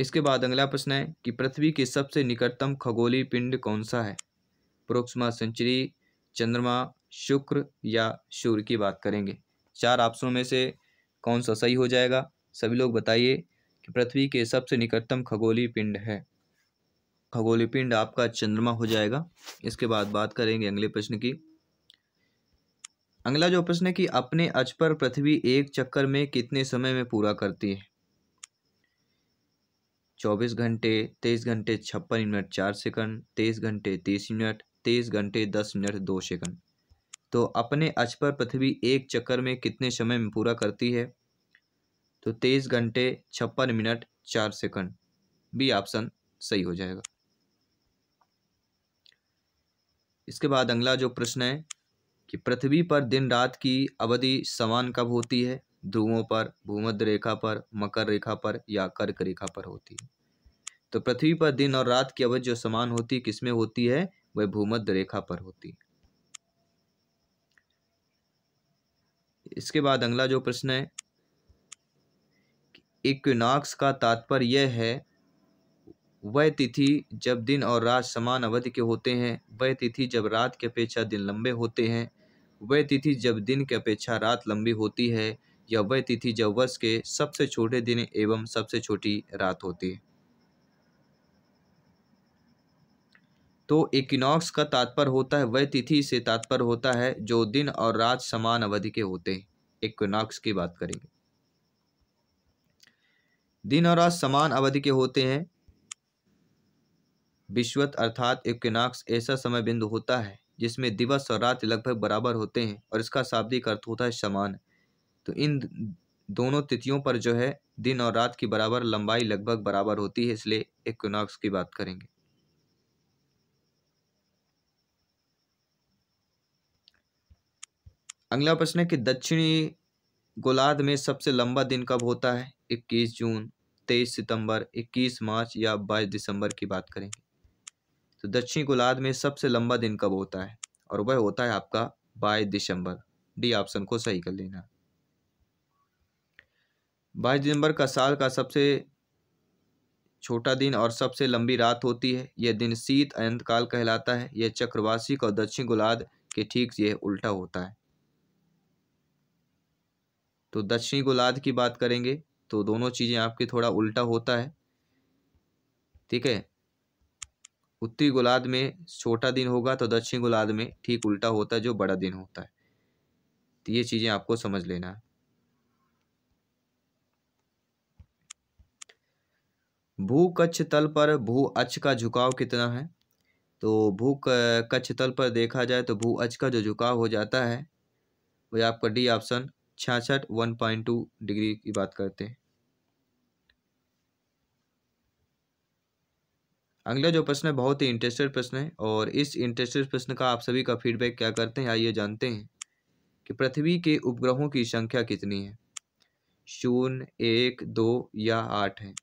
इसके बाद अगला प्रश्न है कि पृथ्वी के सबसे निकटतम खगोलीय पिंड कौन सा है प्रोक्समा सेंचुरी चंद्रमा शुक्र या सूर्य की बात करेंगे चार ऑप्शनों में से कौन सा सही हो जाएगा सभी लोग बताइए कि पृथ्वी के सबसे निकटतम खगोलीय पिंड है खगोलीय पिंड आपका चंद्रमा हो जाएगा इसके बाद बात करेंगे अगले प्रश्न की अगला जो प्रश्न है कि अपने अच पर पृथ्वी एक चक्कर में कितने समय में पूरा करती है चौबीस घंटे तेईस घंटे छप्पन मिनट चार सेकंड तेईस घंटे तीस मिनट तेईस घंटे दस मिनट दो सेकंड तो अपने अच पर पृथ्वी एक चक्कर में कितने समय में पूरा करती है तो तेईस घंटे छप्पन मिनट चार सेकंड बी ऑप्शन सही हो जाएगा इसके बाद अगला जो प्रश्न है कि पृथ्वी पर दिन रात की अवधि समान कब होती है ध्रुवों पर भूमध्य रेखा पर मकर रेखा पर या कर्क रेखा पर होती है तो पृथ्वी पर दिन और रात की अवधि जो समान होती है किसमें होती है वह भूमध्य रेखा पर होती है इसके बाद अगला जो प्रश्न है इक्विनॉक्स का तात्पर्य यह है वह तिथि जब दिन और रात समान अवधि के होते हैं वह तिथि जब रात के अपेक्षा दिन लंबे होते हैं वह तिथि जब दिन की अपेक्षा रात लंबी होती है या वह तिथि जब वर्ष के सबसे छोटे दिन एवं सबसे छोटी रात होती है तो इक्विनॉक्स का तात्पर्य होता है वह तिथि से तात्पर्य होता है जो दिन और रात समान अवधि के होते हैं इक्विनॉक्स की बात करेंगे दिन और रात समान अवधि के होते हैं विश्वत अर्थात इक्विनॉक्स ऐसा समय बिंदु होता है जिसमें दिवस और रात लगभग बराबर होते हैं और इसका शाब्दिक अर्थ होता है समान तो इन दोनों तिथियों पर जो है दिन और रात की बराबर लंबाई लगभग बराबर होती है इसलिए इक्विनॉक्स की बात करेंगे अगला प्रश्न है कि दक्षिणी गोलार्ध में सबसे लंबा दिन कब होता है 21 जून 23 सितंबर 21 मार्च या 22 दिसंबर की बात करेंगे तो दक्षिण गोलार्ध में सबसे लंबा दिन कब होता है और वह होता है आपका बाईस दिसंबर डी ऑप्शन को सही कर लेना बाईस दिसंबर का साल का सबसे छोटा दिन और सबसे लंबी रात होती है यह दिन शीत अंतकाल कहलाता है यह चक्रवासी और दक्षिण गोलार्ध के ठीक यह उल्टा होता है तो दक्षिणी गोलार्ध की बात करेंगे तो दोनों चीज़ें आपकी थोड़ा उल्टा होता है ठीक है उत्तरी गोलार्ध में छोटा दिन होगा तो दक्षिण गोलार्ध में ठीक उल्टा होता है जो बड़ा दिन होता है तो ये चीज़ें आपको समझ लेना है भू कच्छ तल पर भू अच्छ का झुकाव कितना है तो भू कच्छ तल पर देखा जाए तो भू अच्छ का जो झुकाव हो जाता है वह आपका डी ऑप्शन छियासठ वन पॉइंट टू डिग्री की बात करते हैं अगला जो प्रश्न है बहुत ही इंटरेस्टेड प्रश्न है और इस इंटरेस्टेड प्रश्न का आप सभी का फीडबैक क्या करते हैं आइए जानते हैं कि पृथ्वी के उपग्रहों की संख्या कितनी है शून्य एक दो या आठ है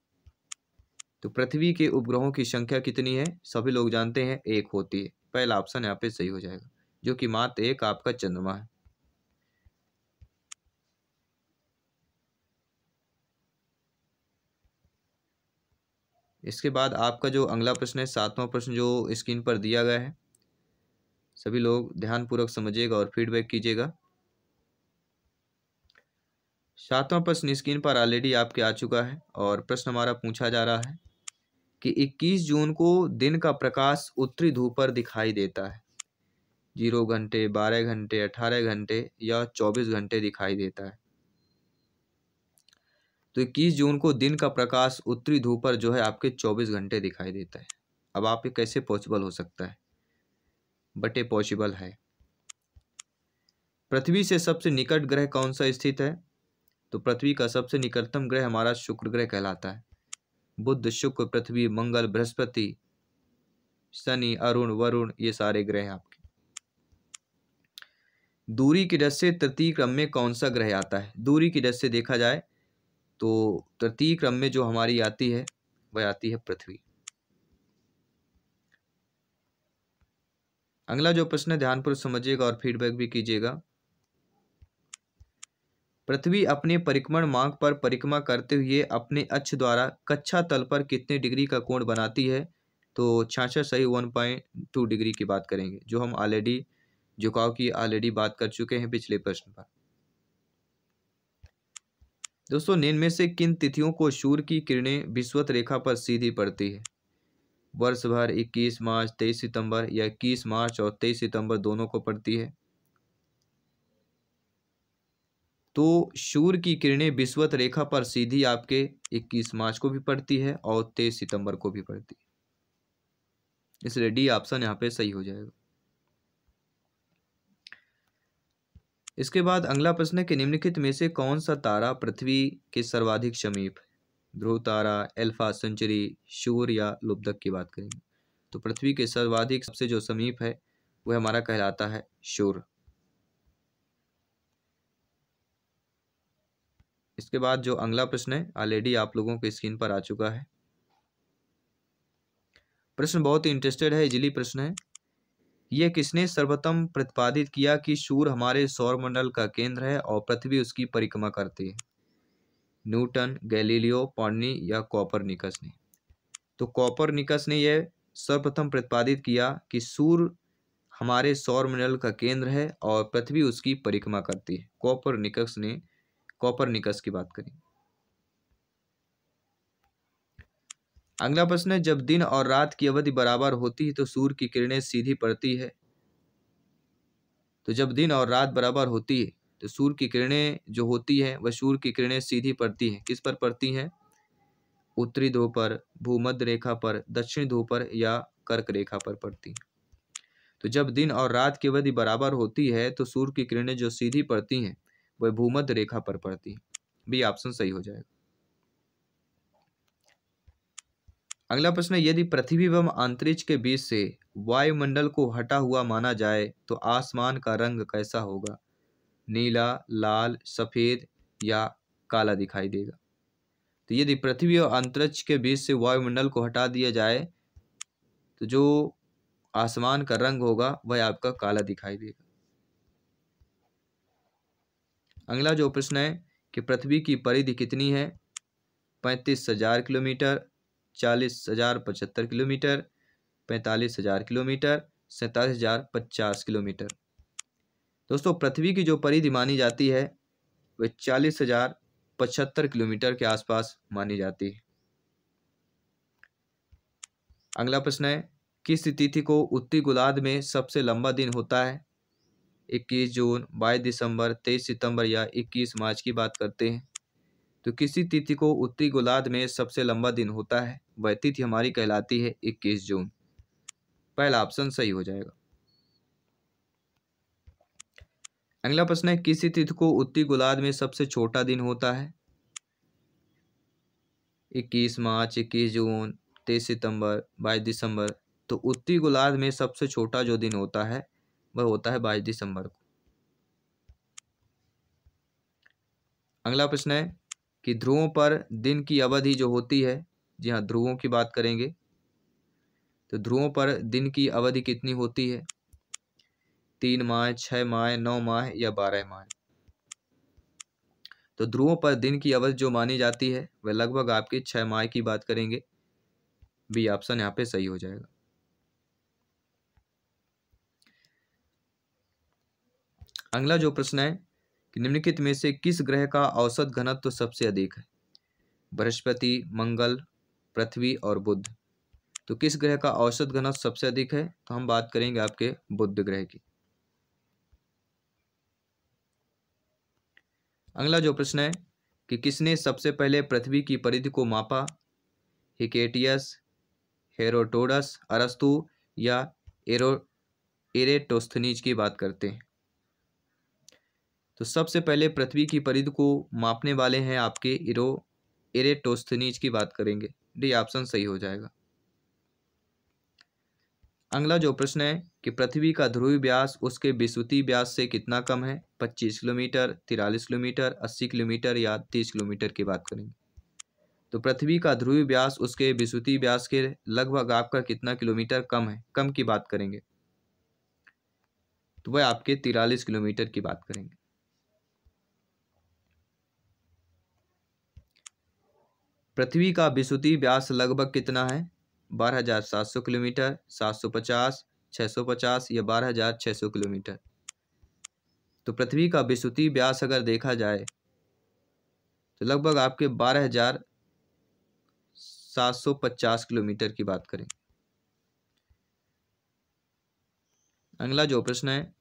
तो पृथ्वी के उपग्रहों की संख्या कितनी है सभी लोग जानते हैं एक होती है पहला ऑप्शन यहाँ पे सही हो जाएगा जो कि मात्र एक आपका चंद्रमा है इसके बाद आपका जो अगला प्रश्न है सातवां प्रश्न जो स्क्रीन पर दिया गया है सभी लोग ध्यानपूर्वक समझिएगा और फीडबैक कीजिएगा सातवां प्रश्न स्क्रीन पर ऑलरेडी आपके आ चुका है और प्रश्न हमारा पूछा जा रहा है कि 21 जून को दिन का प्रकाश उत्तरी धूप पर दिखाई देता है जीरो घंटे बारह घंटे अठारह घंटे या चौबीस घंटे दिखाई देता है तो इक्कीस जून को दिन का प्रकाश उत्तरी धूप पर जो है आपके चौबीस घंटे दिखाई देता है अब आप ये कैसे पॉसिबल हो सकता है बट ये पॉसिबल है पृथ्वी से सबसे निकट ग्रह कौन सा स्थित है तो पृथ्वी का सबसे निकटतम ग्रह हमारा शुक्र ग्रह कहलाता है बुद्ध शुक्र पृथ्वी मंगल बृहस्पति शनि अरुण वरुण ये सारे ग्रह हैं आपके दूरी की डस से तृतीय क्रम में कौन सा ग्रह आता है दूरी की डस से देखा जाए तो तृतीय क्रम में जो हमारी आती है वह आती है पृथ्वी अगला जो प्रश्न है ध्यानपूर्वक समझिएगा और फीडबैक भी कीजिएगा पृथ्वी अपने परिक्रमण मार्ग पर परिक्रमा करते हुए अपने अक्ष द्वारा कच्छा तल पर कितने डिग्री का कोण बनाती है तो छाछठ सही वन पॉइंट टू डिग्री की बात करेंगे जो हम ऑलरेडी झुकाव की ऑलरेडी बात कर चुके हैं पिछले प्रश्न पर दोस्तों निन्म से किन तिथियों को सूर्य की किरणें विश्वत रेखा पर सीधी पड़ती है वर्ष भर 21 मार्च 23 सितंबर या 21 मार्च और 23 सितंबर दोनों को पड़ती है तो सूर्य की किरणें विश्वत रेखा पर सीधी आपके 21 मार्च को भी पड़ती है और 23 सितंबर को भी पड़ती है इसलिए डी ऑप्शन यहाँ पे सही हो जाएगा इसके बाद अगला प्रश्न है कि निम्नलिखित में से कौन सा तारा पृथ्वी के सर्वाधिक समीप ध्रुव तारा एल्फा सेंचुरी शूर या लुब्धक की बात करेंगे तो पृथ्वी के सर्वाधिक सबसे जो समीप है वह हमारा कहलाता है शूर इसके बाद जो अगला प्रश्न है ऑलरेडी आप लोगों के स्क्रीन पर आ चुका है प्रश्न बहुत ही इंटरेस्टेड है इजिली प्रश्न है ये किसने सर्वोत्तम प्रतिपादित किया कि सूर्य हमारे सौरमंडल का केंद्र है और पृथ्वी उसकी परिक्रमा करती है न्यूटन गैलीलियो पॉन्नी या कॉपर निकस ने तो कॉपर निकस ने यह सर्वप्रथम प्रतिपादित किया कि सूर्य हमारे सौरमंडल का केंद्र है और पृथ्वी उसकी परिक्रमा करती है कॉपर निकस ने कॉपर निकस की बात करी अगला प्रश्न है जब दिन और रात की अवधि बराबर होती है तो सूर्य की किरणें सीधी पड़ती है तो जब दिन और रात बराबर होती है तो सूर्य की किरणें जो होती है वह सूर्य की किरणें सीधी पड़ती हैं किस पर पड़ती हैं उत्तरी ध्रुव पर भूमध्य रेखा पर दक्षिण ध्रुव पर या कर्क रेखा पर पड़ती तो जब दिन और रात की अवधि बराबर होती है तो सूर्य की किरणें जो सीधी पड़ती हैं वह भूमध्य रेखा पर पड़ती हैं भी ऑप्शन सही हो जाएगा अगला प्रश्न यदि पृथ्वी एवं अंतरिक्ष के बीच से वायुमंडल को हटा हुआ माना जाए तो आसमान का रंग कैसा होगा नीला लाल सफ़ेद या काला दिखाई देगा तो यदि पृथ्वी और अंतरिक्ष के बीच से वायुमंडल को हटा दिया जाए तो जो आसमान का रंग होगा वह आपका काला दिखाई देगा अगला जो प्रश्न है कि पृथ्वी की परिधि कितनी है पैंतीस हजार किलोमीटर चालीस हज़ार पचहत्तर किलोमीटर पैंतालीस हज़ार किलोमीटर सैंतालीस हज़ार पचास किलोमीटर दोस्तों पृथ्वी की जो परिधि मानी जाती है वह चालीस हज़ार पचहत्तर किलोमीटर के आसपास मानी जाती है अगला प्रश्न है किस तिथि को उत्तरी गुलाद में सबसे लंबा दिन होता है इक्कीस जून बाईस दिसंबर तेईस सितंबर या इक्कीस मार्च की बात करते हैं तो किसी तिथि को उत्तरी गोलाद में सबसे लंबा दिन होता है वह तिथि हमारी कहलाती है इक्कीस जून पहला ऑप्शन सही हो जाएगा अगला प्रश्न है किसी तिथि को उत्तरी गोलार्ध में सबसे छोटा दिन होता है इक्कीस मार्च इक्कीस जून तेईस सितंबर बाईस दिसंबर तो उत्तरी गोलाद में सबसे छोटा जो दिन होता है वह होता है बाईस दिसंबर को अगला प्रश्न है कि ध्रुवों पर दिन की अवधि जो होती है जी हाँ ध्रुवों की बात करेंगे तो ध्रुवों पर दिन की अवधि कितनी होती है तीन माह छः माह नौ माह या बारह माह तो ध्रुवों पर दिन की अवधि जो मानी जाती है वह लगभग आपके छः माह की बात करेंगे बी ऑप्शन यहाँ पे सही हो जाएगा अगला जो प्रश्न है कि निम्नलिखित में से किस ग्रह का औसत घनत्व तो सबसे अधिक है बृहस्पति मंगल पृथ्वी और बुध तो किस ग्रह का औसत घनत्व सबसे अधिक है तो हम बात करेंगे आपके बुध ग्रह की अगला जो प्रश्न है कि किसने सबसे पहले पृथ्वी की परिधि को मापा हिकेटियस हेरोटोडस अरस्तु या एरो एरेटोस्थनीज की बात करते हैं तो सबसे पहले पृथ्वी की परिधि को मापने वाले हैं आपके इरो एरेटोस्थनीज की बात करेंगे डी ऑप्शन सही हो जाएगा अगला जो प्रश्न है कि पृथ्वी का ध्रुवी व्यास उसके विस्वती व्यास से कितना कम है पच्चीस किलोमीटर तिरालीस किलोमीटर अस्सी किलोमीटर या तीस किलोमीटर की बात करेंगे तो पृथ्वी का ध्रुवी व्यास उसके विस्वती व्यास के लगभग आपका कितना किलोमीटर कम है कम की बात करेंगे तो वह आपके तिरालीस किलोमीटर की बात करेंगे पृथ्वी का विशुद्धि व्यास लगभग कितना है बारह हज़ार सात सौ किलोमीटर सात सौ पचास छः सौ पचास या बारह हज़ार छः सौ किलोमीटर तो पृथ्वी का विशुद्धि व्यास अगर देखा जाए तो लगभग आपके बारह हज़ार सात सौ पचास किलोमीटर की बात करें अगला जो प्रश्न है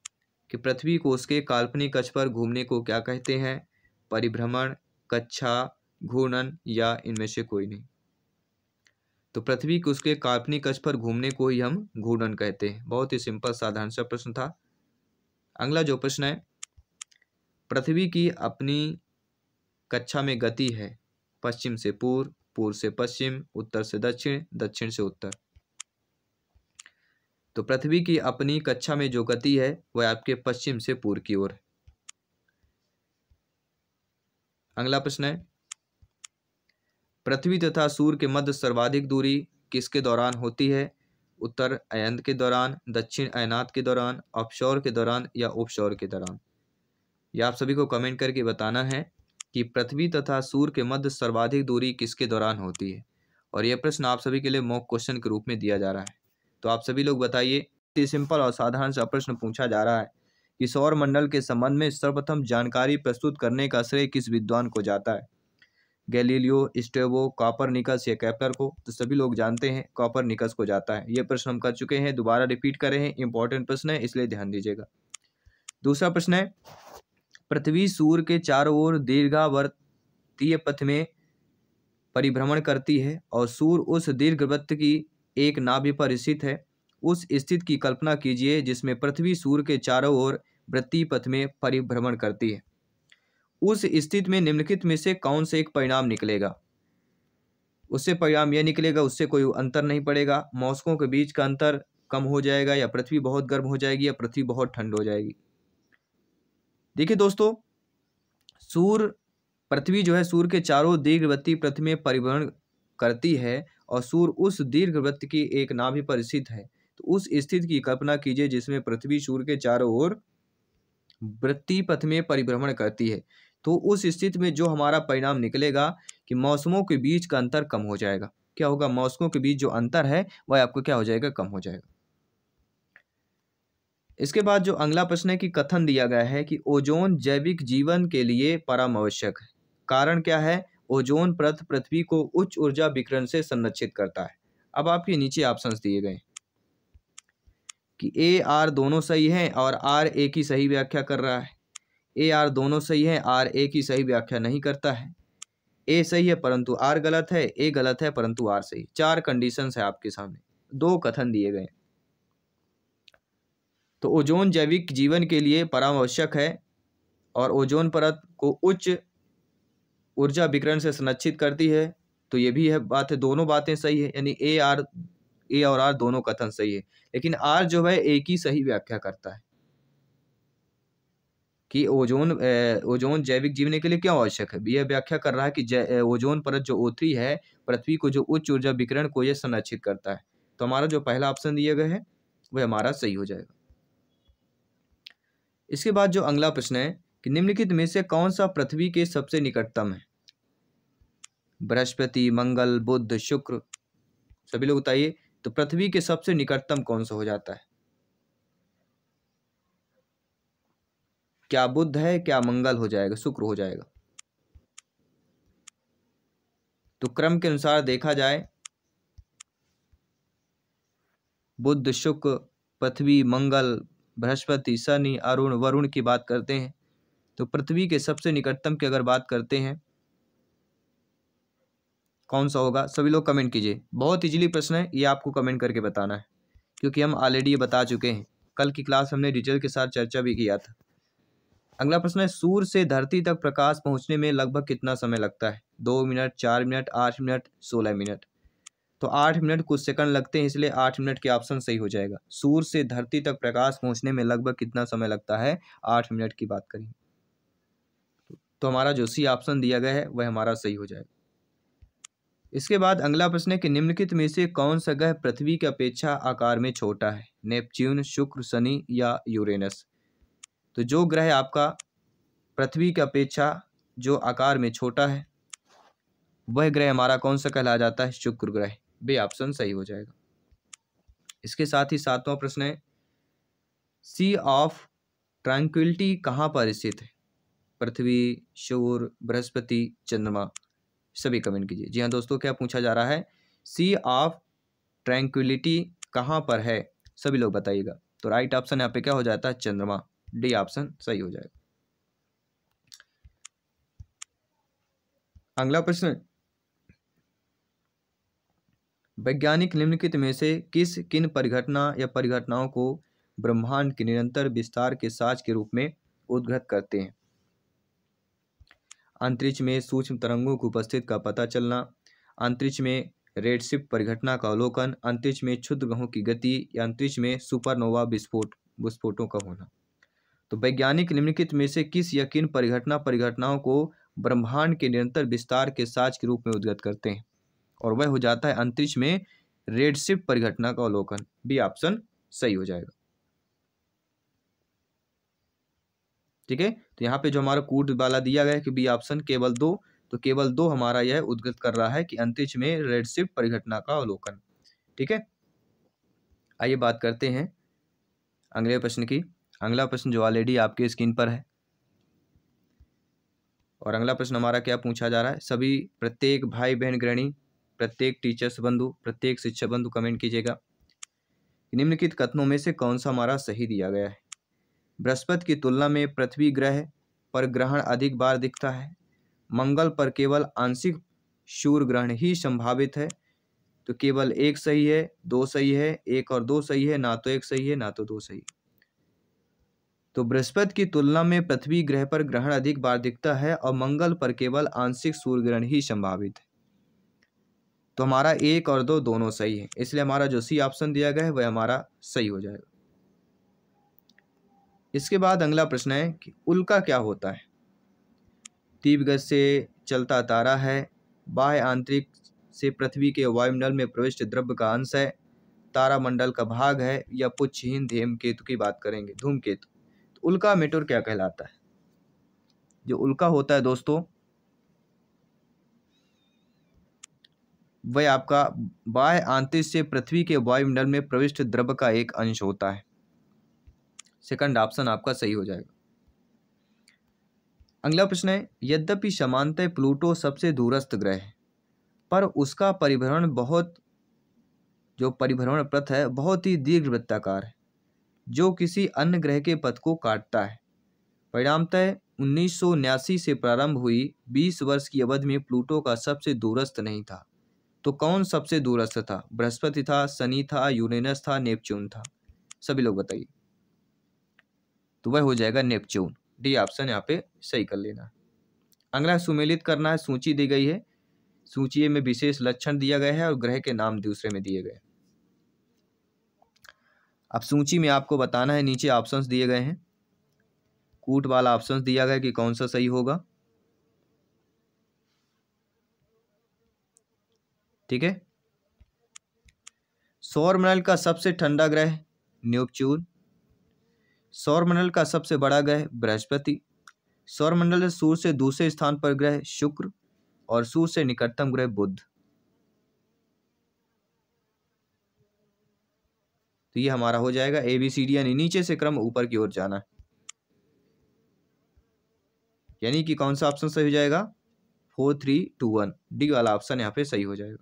कि पृथ्वी को उसके काल्पनिक कक्ष पर घूमने को क्या कहते हैं परिभ्रमण कक्षा घूर्णन या इनमें से कोई नहीं तो पृथ्वी के उसके काल्पनिक कक्ष पर घूमने को ही हम घूर्णन कहते हैं बहुत ही सिंपल साधारण सा प्रश्न था अगला जो प्रश्न है पृथ्वी की अपनी कक्षा में गति है पश्चिम से पूर्व पूर्व से पश्चिम उत्तर से दक्षिण दक्षिण से उत्तर तो पृथ्वी की अपनी कक्षा में जो गति है वह आपके पश्चिम से पूर्व की ओर है अगला प्रश्न है पृथ्वी तथा सूर्य के मध्य सर्वाधिक दूरी किसके दौरान होती है उत्तर अयंत के दौरान दक्षिण अयनात के दौरान अपशौर के दौरान या उपशौर के दौरान यह आप सभी को कमेंट करके बताना है कि पृथ्वी तथा सूर्य के मध्य सर्वाधिक दूरी किसके दौरान होती है और यह प्रश्न आप सभी के लिए मॉक क्वेश्चन के रूप में दिया जा रहा है तो आप सभी लोग बताइए सिंपल और साधारण सा प्रश्न पूछा जा रहा है कि सौर मंडल के संबंध में सर्वप्रथम जानकारी प्रस्तुत करने का श्रेय किस विद्वान को जाता है गैलीलियो स्टेवो कॉपर निकस या कैपर को तो सभी लोग जानते हैं कॉपर निकस को जाता है ये प्रश्न हम कर चुके हैं दोबारा रिपीट करें हैं इंपॉर्टेंट प्रश्न है इसलिए ध्यान दीजिएगा दूसरा प्रश्न है पृथ्वी सूर्य के चारों ओर दीर्घावर्तीय पथ में परिभ्रमण करती है और सूर्य उस दीर्घवृत्त की एक नाभि पर स्थित है उस स्थिति की कल्पना कीजिए जिसमें पृथ्वी सूर्य के चारों ओर वृत्तीय पथ में परिभ्रमण करती है उस स्थिति में निम्नलिखित में से कौन से एक परिणाम निकलेगा उससे परिणाम यह निकलेगा उससे कोई अंतर नहीं पड़ेगा मौसमों के बीच का अंतर कम हो जाएगा या पृथ्वी बहुत गर्म हो जाएगी या पृथ्वी बहुत ठंड हो जाएगी देखिए दोस्तों सूर्य पृथ्वी जो है सूर्य के चारों दीर्घवृत्ति पृथ्वी में परिवहन करती है और सूर्य उस दीर्घवृत्त की एक नाभि पर स्थित है तो उस स्थिति की कल्पना कीजिए जिसमें पृथ्वी सूर्य के चारों ओर वृत्ति पथ में परिभ्रमण करती है तो उस स्थिति में जो हमारा परिणाम निकलेगा कि मौसमों के बीच का अंतर कम हो जाएगा क्या होगा मौसमों के बीच जो अंतर है वह आपको क्या हो जाएगा कम हो जाएगा इसके बाद जो अगला प्रश्न है कि कथन दिया गया है कि ओजोन जैविक जीवन के लिए परम आवश्यक है कारण क्या है ओजोन प्रथ पृथ्वी को उच्च ऊर्जा विकरण से संरक्षित करता है अब आपके नीचे ऑप्शन दिए गए कि ए आर दोनों सही हैं और आर ए की सही व्याख्या कर रहा है ए आर दोनों सही है आर ए की सही व्याख्या नहीं करता है ए सही है परंतु आर गलत है ए गलत है परंतु आर सही चार कंडीशंस है आपके सामने दो कथन दिए गए तो ओजोन जैविक जीवन के लिए परामवश्यक है और ओजोन परत को उच्च ऊर्जा विकरण से संरक्षित करती है तो ये भी है बात है दोनों बातें सही है यानी ए आर ए और आर दोनों कथन सही है लेकिन आर जो है ए की सही व्याख्या करता है कि ओजोन ओजोन जैविक जीवने के लिए क्या आवश्यक है यह व्याख्या कर रहा है कि ओजोन परत जो ओथरी है पृथ्वी को जो उच्च ऊर्जा विकिरण को यह संरक्षित करता है तो हमारा जो पहला ऑप्शन दिया गया है वह हमारा सही हो जाएगा इसके बाद जो अगला प्रश्न है कि निम्नलिखित में से कौन सा पृथ्वी के सबसे निकटतम है बृहस्पति मंगल बुध शुक्र सभी लोग बताइए तो पृथ्वी के सबसे निकटतम कौन सा हो जाता है क्या बुद्ध है क्या मंगल हो जाएगा शुक्र हो जाएगा तो क्रम के अनुसार देखा जाए बुद्ध शुक्र पृथ्वी मंगल बृहस्पति शनि अरुण वरुण की बात करते हैं तो पृथ्वी के सबसे निकटतम की अगर बात करते हैं कौन सा होगा सभी लोग कमेंट कीजिए बहुत इजीली प्रश्न है ये आपको कमेंट करके बताना है क्योंकि हम ऑलरेडी ये बता चुके हैं कल की क्लास हमने डिटेल के साथ चर्चा भी किया था अगला प्रश्न है सूर्य से धरती तक प्रकाश पहुंचने में लगभग कितना समय लगता है दो मिनट चार मिनट आठ मिनट सोलह मिनट तो आठ मिनट कुछ सेकंड लगते हैं इसलिए आठ मिनट के ऑप्शन सही हो जाएगा सूर्य से धरती तक प्रकाश पहुंचने में लगभग कितना समय लगता है आठ मिनट की बात करें तो हमारा जो सी ऑप्शन दिया गया है वह हमारा सही हो जाएगा इसके बाद अगला प्रश्न है कि निम्नलिखित में से कौन सा ग्रह पृथ्वी की अपेक्षा आकार में छोटा है नेपच्यून शुक्र शनि या यूरेनस तो जो ग्रह आपका पृथ्वी की अपेक्षा जो आकार में छोटा है वह ग्रह हमारा कौन सा कहला जाता है शुक्र ग्रह बे ऑप्शन सही हो जाएगा इसके साथ ही सातवां प्रश्न है सी ऑफ ट्रैंक्विलिटी कहाँ पर स्थित है पृथ्वी सूर्य बृहस्पति चंद्रमा सभी कमेंट कीजिए जी हाँ दोस्तों क्या पूछा जा रहा है सी ऑफ ट्रैंक्विलिटी कहाँ पर है सभी लोग बताइएगा तो राइट ऑप्शन यहाँ पे क्या हो जाता है चंद्रमा डी ऑप्शन सही हो जाएगा अगला प्रश्न वैज्ञानिक निम्नलिखित में से किस किन परिघटना या परिघटनाओं को ब्रह्मांड के निरंतर विस्तार के साज के रूप में उद्घृत करते हैं अंतरिक्ष में सूक्ष्म तरंगों की उपस्थित का पता चलना अंतरिक्ष में रेडशिप परिघटना का अवलोकन अंतरिक्ष में क्षुद्र ग्रहों की गति या अंतरिक्ष में सुपरनोवा विस्फोट विस्फोटों का होना तो वैज्ञानिक निम्नलिखित में से किस या किन परिघटना परिघटनाओं को ब्रह्मांड के निरंतर विस्तार के साज के रूप में उद्गत करते हैं और वह हो जाता है अंतरिक्ष में रेडशिप परिघटना का अवलोकन बी ऑप्शन सही हो जाएगा ठीक है तो यहाँ पे जो हमारा कूट वाला दिया गया है कि बी ऑप्शन केवल दो तो केवल दो हमारा यह उद्गत कर रहा है कि अंतरिक्ष में रेडशिप परिघटना का अवलोकन ठीक है आइए बात करते हैं अगले प्रश्न की अगला प्रश्न जो ऑलरेडी आपके स्क्रीन पर है और अगला प्रश्न हमारा क्या पूछा जा रहा है सभी प्रत्येक भाई बहन ग्रहणी प्रत्येक टीचर्स बंधु प्रत्येक शिक्षक बंधु कमेंट कीजिएगा निम्नलिखित कथनों में से कौन सा हमारा सही दिया गया है बृहस्पति की तुलना में पृथ्वी ग्रह पर ग्रहण अधिक बार दिखता है मंगल पर केवल आंशिक सूर्य ग्रहण ही संभावित है तो केवल एक सही है दो सही है एक और दो सही है ना तो एक सही है ना तो दो सही है तो बृहस्पति की तुलना में पृथ्वी ग्रह पर ग्रहण अधिक बार दिखता है और मंगल पर केवल आंशिक सूर्य ग्रहण ही संभावित है तो हमारा एक और दो दोनों सही है इसलिए हमारा जो सी ऑप्शन दिया गया है वह हमारा सही हो जाएगा इसके बाद अगला प्रश्न है कि उल्का क्या होता है तीव्रगत से चलता तारा है बाह्य आंतरिक से पृथ्वी के वायुमंडल में प्रविष्ट द्रव्य का अंश है तारामंडल का भाग है या पुच्छहीन केतु की बात करेंगे धूमकेतु तो उल्का मेटोर क्या कहलाता है जो उल्का होता है दोस्तों वह आपका बाह्य आंतरिक से पृथ्वी के वायुमंडल में प्रविष्ट द्रव का एक अंश होता है सेकंड ऑप्शन आपका सही हो जाएगा अगला प्रश्न है यद्यपि समानतः प्लूटो सबसे दूरस्थ ग्रह है पर उसका परिभ्रमण बहुत जो परिभ्रमण प्रथ है बहुत ही दीर्घ वृत्ताकार है जो किसी अन्य ग्रह के पथ को काटता है परिणामतः उन्नीस से प्रारंभ हुई 20 वर्ष की अवधि में प्लूटो का सबसे दूरस्थ नहीं था तो कौन सबसे दूरस्थ था बृहस्पति था शनि था यूरेनस था नेपच्यून था सभी लोग बताइए तो वह हो जाएगा नेपच्यून डी ऑप्शन यहाँ पे सही कर लेना अगला सुमेलित करना है सूची दी गई है सूची में विशेष लक्षण दिया गया है और ग्रह के नाम दूसरे में दिए गए अब सूची में आपको बताना है नीचे ऑप्शंस दिए गए हैं कूट वाला ऑप्शंस दिया गया कि कौन सा सही होगा ठीक है सौर मंडल का सबसे ठंडा ग्रह न्यूपचून सौर मंडल का सबसे बड़ा ग्रह बृहस्पति सौर मंडल सूर्य से दूसरे स्थान पर ग्रह शुक्र और सूर्य से निकटतम ग्रह बुध तो ये हमारा हो जाएगा ए बी सी डी यानी नीचे से क्रम ऊपर की ओर जाना यानी कि कौन सा ऑप्शन सही हो जाएगा four three two one D वाला ऑप्शन यहाँ पे सही हो जाएगा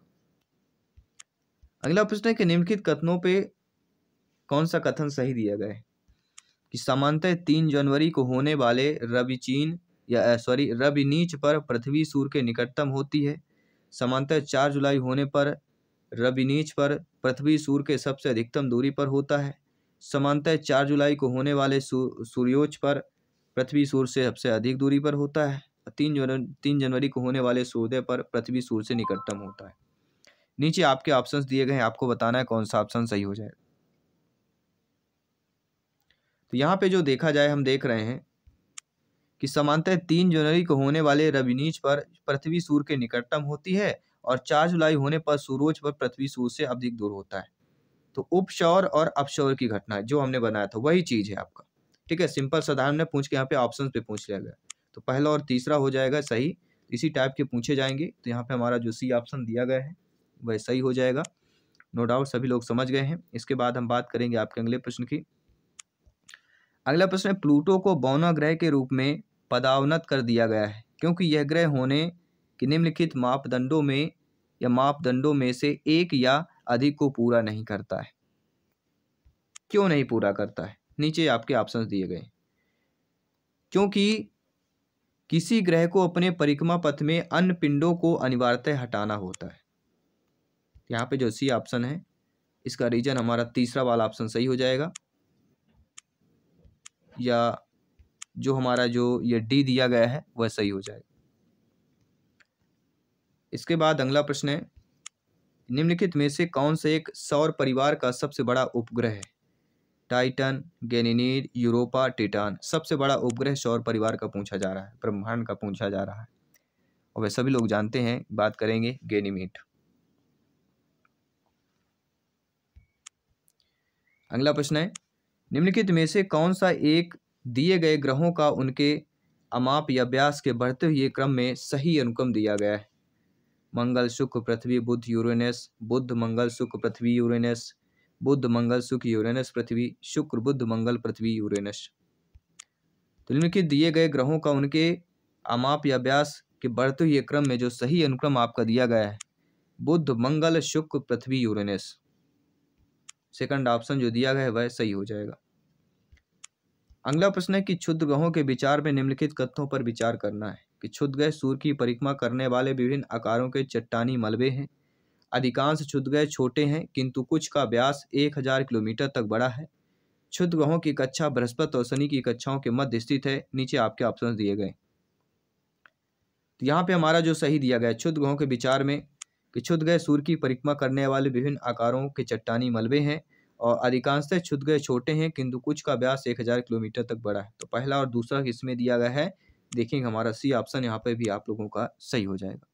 अगला प्रश्न है कि निम्नलिखित कथनों पे कौन सा कथन सही दिया गया है कि सामान्यतः तीन जनवरी को होने वाले रवि चीन या सॉरी रवि नीच पर पृथ्वी सूर्य के निकटतम होती है सामान्यतः चार जुलाई होने पर रबिनीच पर पृथ्वी सूर्य के सबसे अधिकतम दूरी पर होता है समानतः चार जुलाई को होने वाले सूर्योच पर पृथ्वी सूर्य से सबसे अधिक दूरी पर होता है तीन जनवरी तीन जनवरी को होने वाले सूर्योदय पर पृथ्वी सूर्य से निकटतम होता है नीचे आपके ऑप्शन दिए गए हैं आपको बताना है कौन सा ऑप्शन सही हो जाएगा तो यहाँ पे जो देखा जाए हम देख रहे हैं कि समानतः तीन जनवरी को होने वाले रविनीच पर पृथ्वी सूर्य के निकटतम होती है और चार जुलाई होने पर सूरज पर पृथ्वी सूर्य से अधिक दूर होता है तो उपशौर और अपशौर की घटना जो हमने बनाया था वही चीज़ है आपका ठीक है सिंपल साधारण ने पूछ के यहाँ पे ऑप्शन पे पूछ लिया गया तो पहला और तीसरा हो जाएगा सही इसी टाइप के पूछे जाएंगे तो यहाँ पे हमारा जो सी ऑप्शन दिया गया है वह सही हो जाएगा नो डाउट सभी लोग समझ गए हैं इसके बाद हम बात करेंगे आपके अगले प्रश्न की अगला प्रश्न है प्लूटो को बौना ग्रह के रूप में पदावनत कर दिया गया है क्योंकि यह ग्रह होने के निम्नलिखित मापदंडों में या मापदंडों में से एक या अधिक को पूरा नहीं करता है क्यों नहीं पूरा करता है नीचे आपके ऑप्शन दिए गए क्योंकि किसी ग्रह को अपने परिक्रमा पथ में अन्य पिंडों को अनिवार्यतः हटाना होता है यहाँ पे जो सी ऑप्शन है इसका रीजन हमारा तीसरा वाला ऑप्शन सही हो जाएगा या जो हमारा जो ये डी दिया गया है वह सही हो जाएगा इसके बाद अगला प्रश्न है निम्नलिखित में से कौन सा एक सौर परिवार का सबसे बड़ा उपग्रह है टाइटन गेनिनीड यूरोपा टिटान सबसे बड़ा उपग्रह सौर परिवार का पूछा जा रहा है ब्रह्मांड का पूछा जा रहा है और वह सभी लोग जानते हैं बात करेंगे गेनीमीट अगला प्रश्न है निम्नलिखित में से कौन सा एक दिए गए ग्रहों का उनके अमाप या व्यास के बढ़ते हुए क्रम में सही अनुक्रम दिया गया है मंगल शुक्र पृथ्वी बुध यूरेनस बुध मंगल शुक्र पृथ्वी यूरेनस बुध मंगल शुक्र यूरेनस पृथ्वी शुक्र बुध मंगल पृथ्वी यूरेनस तो निम्नलिखित दिए गए ग्रहों का उनके अमाप या व्यास के बढ़ते हुए क्रम में जो सही अनुक्रम आपका दिया गया है बुध मंगल शुक्र पृथ्वी यूरेनस सेकंड ऑप्शन जो दिया गया है वह सही हो जाएगा अगला प्रश्न है कि क्षुद्र ग्रहों के विचार में निम्नलिखित तथ्यों पर विचार करना है कि क्षुद्रग्रह सूर्य की परिक्रमा करने वाले विभिन्न आकारों के चट्टानी मलबे हैं अधिकांश क्षुद्रग्रह छोटे हैं किंतु कुछ का व्यास एक हजार किलोमीटर तक बड़ा है क्षुद्र ग्रहों की कक्षा बृहस्पति और शनि की कक्षाओं के मध्य स्थित है नीचे आपके ऑप्शन दिए गए तो यहाँ पे हमारा जो सही दिया गया क्षुद्र ग्रहों के विचार में कि क्षुद्र ग्रह सूर्य की परिक्रमा करने वाले विभिन्न आकारों के चट्टानी मलबे हैं और अधिकांशतः क्षुद ग्रह छोटे हैं किंतु कुछ का व्यास एक हजार किलोमीटर तक बड़ा है तो पहला और दूसरा इसमें दिया गया है देखेंगे हमारा सी ऑप्शन यहाँ पे भी आप लोगों का सही हो जाएगा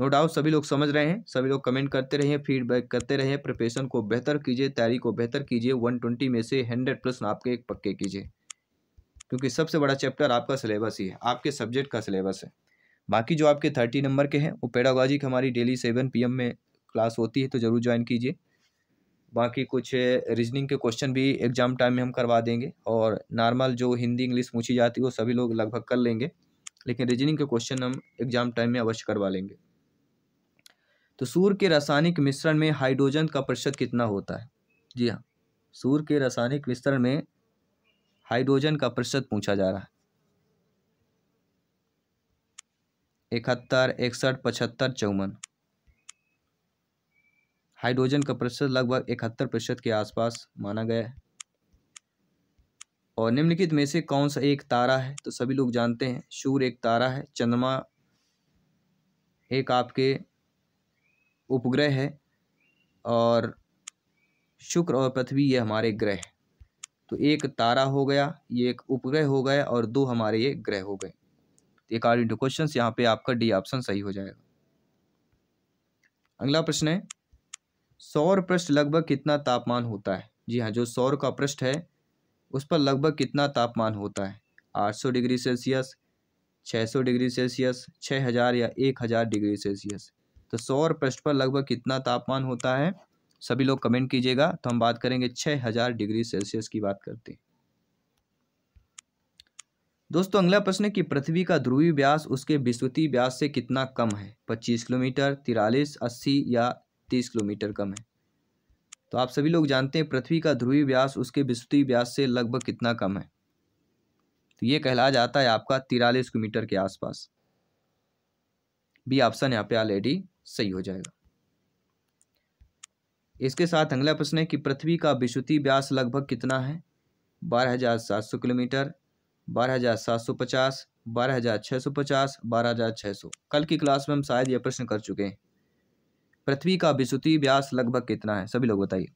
नो डाउट सभी लोग समझ रहे हैं सभी लोग कमेंट करते रहिए फीडबैक करते रहिए प्रिपरेशन को बेहतर कीजिए तैयारी को बेहतर कीजिए वन ट्वेंटी में से हंड्रेड प्लस आपके एक पक्के कीजिए क्योंकि सबसे बड़ा चैप्टर आपका सिलेबस ही है आपके सब्जेक्ट का सिलेबस है बाकी जो आपके थर्टी नंबर के हैं वो पेडागॉजी की हमारी डेली सेवन पीएम में क्लास होती है तो ज़रूर ज्वाइन कीजिए बाकी कुछ रीजनिंग के क्वेश्चन भी एग्ज़ाम टाइम में हम करवा देंगे और नॉर्मल जो हिंदी इंग्लिश पूछी जाती है वो सभी लोग लगभग कर लेंगे लेकिन रीजनिंग के क्वेश्चन हम एग्ज़ाम टाइम में अवश्य करवा लेंगे तो सूर्य के रासायनिक मिश्रण में हाइड्रोजन का प्रतिशत कितना होता है जी हाँ सूर्य के रासायनिक मिश्रण में हाइड्रोजन का प्रतिशत पूछा जा रहा है इकहत्तर इकसठ पचहत्तर चौवन हाइड्रोजन का प्रतिशत लगभग इकहत्तर प्रतिशत के आसपास माना गया है और निम्नलिखित में से कौन सा एक तारा है तो सभी लोग जानते हैं सूर्य एक तारा है चंद्रमा एक आपके उपग्रह है और शुक्र और पृथ्वी ये हमारे ग्रह है तो एक तारा हो गया ये एक उपग्रह हो गया और दो हमारे ये ग्रह हो गए तो अकॉर्डिंग टू क्वेश्चन यहाँ पे आपका डी ऑप्शन सही हो जाएगा अगला प्रश्न है सौर पृष्ठ लगभग कितना तापमान होता है जी हाँ जो सौर का पृष्ठ है उस पर लगभग कितना तापमान होता है 800 डिग्री सेल्सियस 600 डिग्री सेल्सियस 6000 या 1000 डिग्री सेल्सियस तो सौर पृष्ठ पर लगभग कितना तापमान होता है सभी लोग कमेंट कीजिएगा तो हम बात करेंगे 6000 डिग्री सेल्सियस की बात करते हैं दोस्तों अगला प्रश्न है कि पृथ्वी का ध्रुवीय व्यास उसके विश्वतीय व्यास से कितना कम है 25 किलोमीटर तिरालीस अस्सी या तीस किलोमीटर कम है तो आप सभी लोग जानते हैं पृथ्वी का ध्रुवीय व्यास उसके विस्तृतीय व्यास से लगभग कितना कम है तो ये कहला जाता है आपका तिरालीस किलोमीटर के आसपास बी ऑप्शन यहाँ पे ऑलरेडी सही हो जाएगा इसके साथ अगला प्रश्न है कि पृथ्वी का विश्वती व्यास लगभग कितना है बारह हज़ार सात सौ किलोमीटर बारह हज़ार सात सौ पचास बारह हज़ार छः सौ पचास बारह हज़ार छः सौ कल की क्लास में हम शायद यह प्रश्न कर चुके हैं पृथ्वी का विश्वती व्यास लगभग कितना है सभी लोग बताइए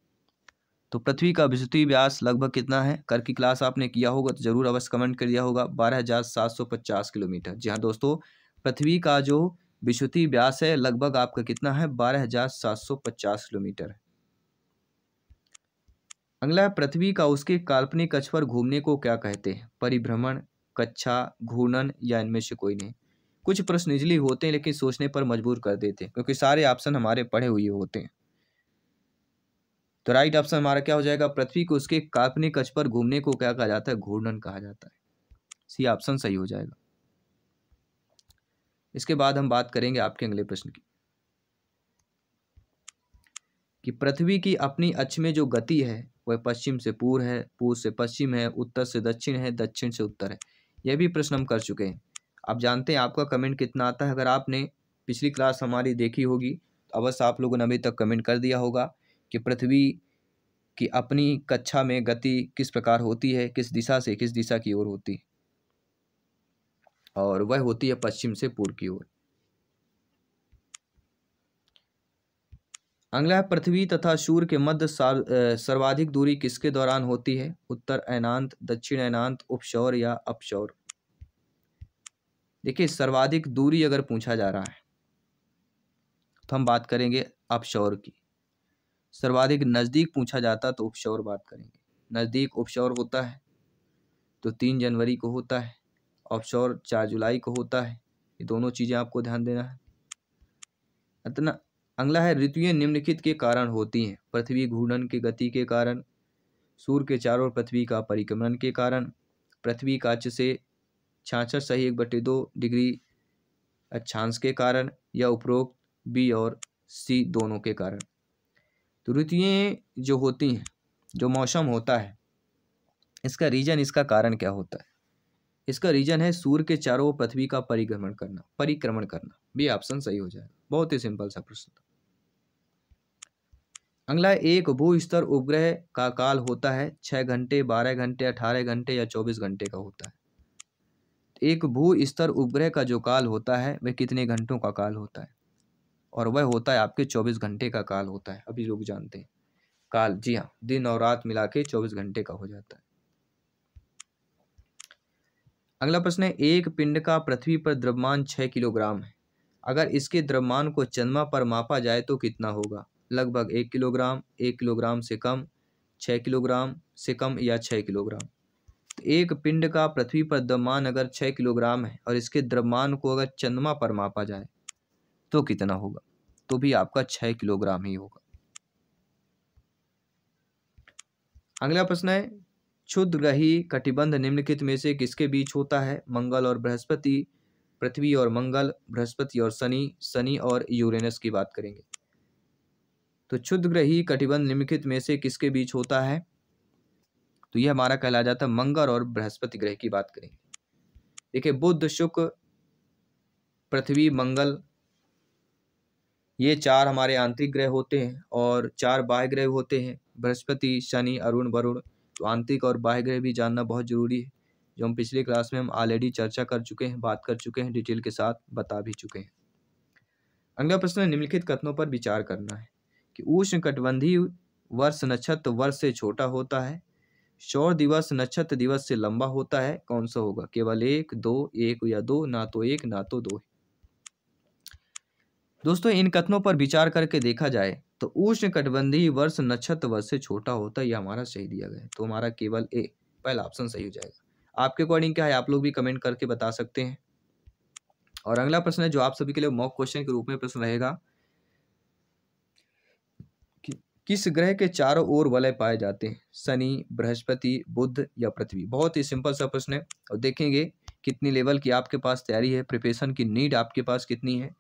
तो पृथ्वी का विद्युतीय व्यास लगभग कितना है कर की क्लास आपने किया होगा तो ज़रूर अवश्य कमेंट कर दिया होगा बारह हज़ार सात सौ पचास किलोमीटर जी हाँ दोस्तों पृथ्वी का जो विश्वती व्यास है लगभग आपका कितना है बारह हजार सात सौ पचास किलोमीटर अगला पृथ्वी का उसके काल्पनिक कक्ष पर घूमने को क्या कहते हैं परिभ्रमण कक्षा घूर्णन या इनमें से कोई नहीं कुछ प्रश्न निजली होते हैं लेकिन सोचने पर मजबूर कर देते हैं क्योंकि सारे ऑप्शन हमारे पढ़े हुए होते हैं तो राइट ऑप्शन हमारा क्या हो जाएगा पृथ्वी को उसके काल्पनिक कच्छ पर घूमने को क्या कहा जाता है घूर्णन कहा जाता है सी ऑप्शन सही हो जाएगा इसके बाद हम बात करेंगे आपके अगले प्रश्न की कि पृथ्वी की अपनी अक्ष में जो गति है वह पश्चिम से पूर्व है पूर्व से पश्चिम है उत्तर से दक्षिण है दक्षिण से उत्तर है यह भी प्रश्न हम कर चुके हैं आप जानते हैं आपका कमेंट कितना आता है अगर आपने पिछली क्लास हमारी देखी होगी तो अवश्य आप लोगों ने अभी तक कमेंट कर दिया होगा कि पृथ्वी की अपनी कक्षा में गति किस प्रकार होती है किस दिशा से किस दिशा की ओर होती और वह होती है पश्चिम से पूर्व की ओर अगला पृथ्वी तथा सूर्य के मध्य सर्वाधिक दूरी किसके दौरान होती है उत्तर अनांत दक्षिण अनांत उपशौर या अपशौर देखिए सर्वाधिक दूरी अगर पूछा जा रहा है तो हम बात करेंगे अपशौर की सर्वाधिक नज़दीक पूछा जाता तो उपशौर बात करेंगे नज़दीक उपशौर होता है तो तीन जनवरी को होता है ऑफशोर चार जुलाई को होता है ये दोनों चीज़ें आपको ध्यान देना है इतना अगला है ऋतु निम्नलिखित के कारण होती हैं पृथ्वी घूर्णन के गति के कारण सूर्य के चारों पृथ्वी का परिक्रमण के कारण पृथ्वी काच से छाछठ सही एक बटे दो डिग्री अच्छांश के कारण या उपरोक्त बी और सी दोनों के कारण तृतीय जो होती हैं जो मौसम होता है इसका रीजन इसका कारण क्या होता है इसका रीजन है सूर्य के चारों पृथ्वी का परिक्रमण करना परिक्रमण करना भी ऑप्शन सही हो जाएगा बहुत ही सिंपल सा प्रश्न अगला एक भू स्तर उपग्रह का काल होता है छः घंटे बारह घंटे अठारह घंटे या चौबीस घंटे का होता है एक भू स्तर उपग्रह का जो काल होता है वह कितने घंटों का काल होता है और वह होता है आपके चौबीस घंटे का काल होता है अभी लोग जानते हैं काल जी हाँ दिन और रात मिला के चौबीस घंटे का हो जाता है अगला प्रश्न है एक पिंड का पृथ्वी पर द्रव्यमान छः किलोग्राम है अगर इसके द्रव्यमान को चंद्रमा पर मापा जाए तो कितना होगा लगभग एक किलोग्राम एक किलोग्राम से कम छः किलोग्राम से कम या छः किलोग्राम एक पिंड का पृथ्वी पर द्रव्यमान अगर छः किलोग्राम है और इसके द्रव्यमान को अगर चंद्रमा पर मापा जाए तो कितना होगा तो भी आपका छः किलोग्राम ही होगा अगला प्रश्न है क्षुद्र ग्रही कटिबंध निम्नलिखित में से किसके बीच होता है मंगल और बृहस्पति पृथ्वी और मंगल बृहस्पति और शनि शनि और यूरेनस की बात करेंगे तो क्षुद्र ग्रही कटिबंध निम्नलिखित में से किसके बीच होता है तो यह हमारा कहला जाता है मंगल और बृहस्पति ग्रह की बात करेंगे देखिए बुद्ध शुक्र पृथ्वी मंगल ये चार हमारे आंतरिक ग्रह होते हैं और चार बाह्य ग्रह होते हैं बृहस्पति शनि अरुण वरुण तो आंतरिक और बाह्य ग्रह भी जानना बहुत जरूरी है जो हम पिछली क्लास में हम ऑलरेडी चर्चा कर चुके हैं बात कर चुके हैं डिटेल के साथ बता भी चुके हैं अगला प्रश्न है निम्नलिखित कथनों पर विचार करना है कि उष्ण कटबंधी वर्ष नक्षत्र वर्ष से छोटा होता है सौर दिवस नक्षत्र दिवस से लंबा होता है कौन सा होगा केवल एक दो एक या दो ना तो एक ना तो दो दोस्तों इन कथनों पर विचार करके देखा जाए तो उष्ण कटबंधी वर्ष नक्षत्र वर्ष से छोटा होता है यह हमारा सही दिया गया तो हमारा केवल ए पहला ऑप्शन सही हो जाएगा आपके अकॉर्डिंग क्या है आप लोग भी कमेंट करके बता सकते हैं और अगला प्रश्न है जो आप सभी के लिए मॉक क्वेश्चन के रूप में प्रश्न रहेगा किस ग्रह के चारों ओर वलय पाए जाते हैं शनि बृहस्पति बुद्ध या पृथ्वी बहुत ही सिंपल सा प्रश्न है और देखेंगे कितनी लेवल की आपके पास तैयारी है प्रिपरेशन की नीड आपके पास कितनी है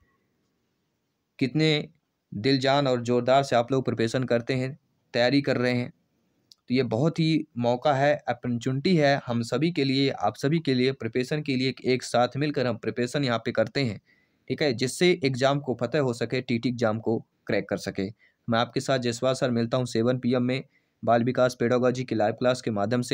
कितने दिल जान और ज़ोरदार से आप लोग प्रिपरेशन करते हैं तैयारी कर रहे हैं तो ये बहुत ही मौका है अपॉर्चुनिटी है हम सभी के लिए आप सभी के लिए प्रिपरेशन के लिए एक साथ मिलकर हम प्रिपरेशन यहाँ पे करते हैं ठीक है जिससे एग्ज़ाम को फतेह हो सके टीटी एग्ज़ाम को क्रैक कर सके मैं आपके साथ जयसवाल सर मिलता हूँ सेवन पी में बाल विकास पेडोगॉजी की लाइव क्लास के माध्यम से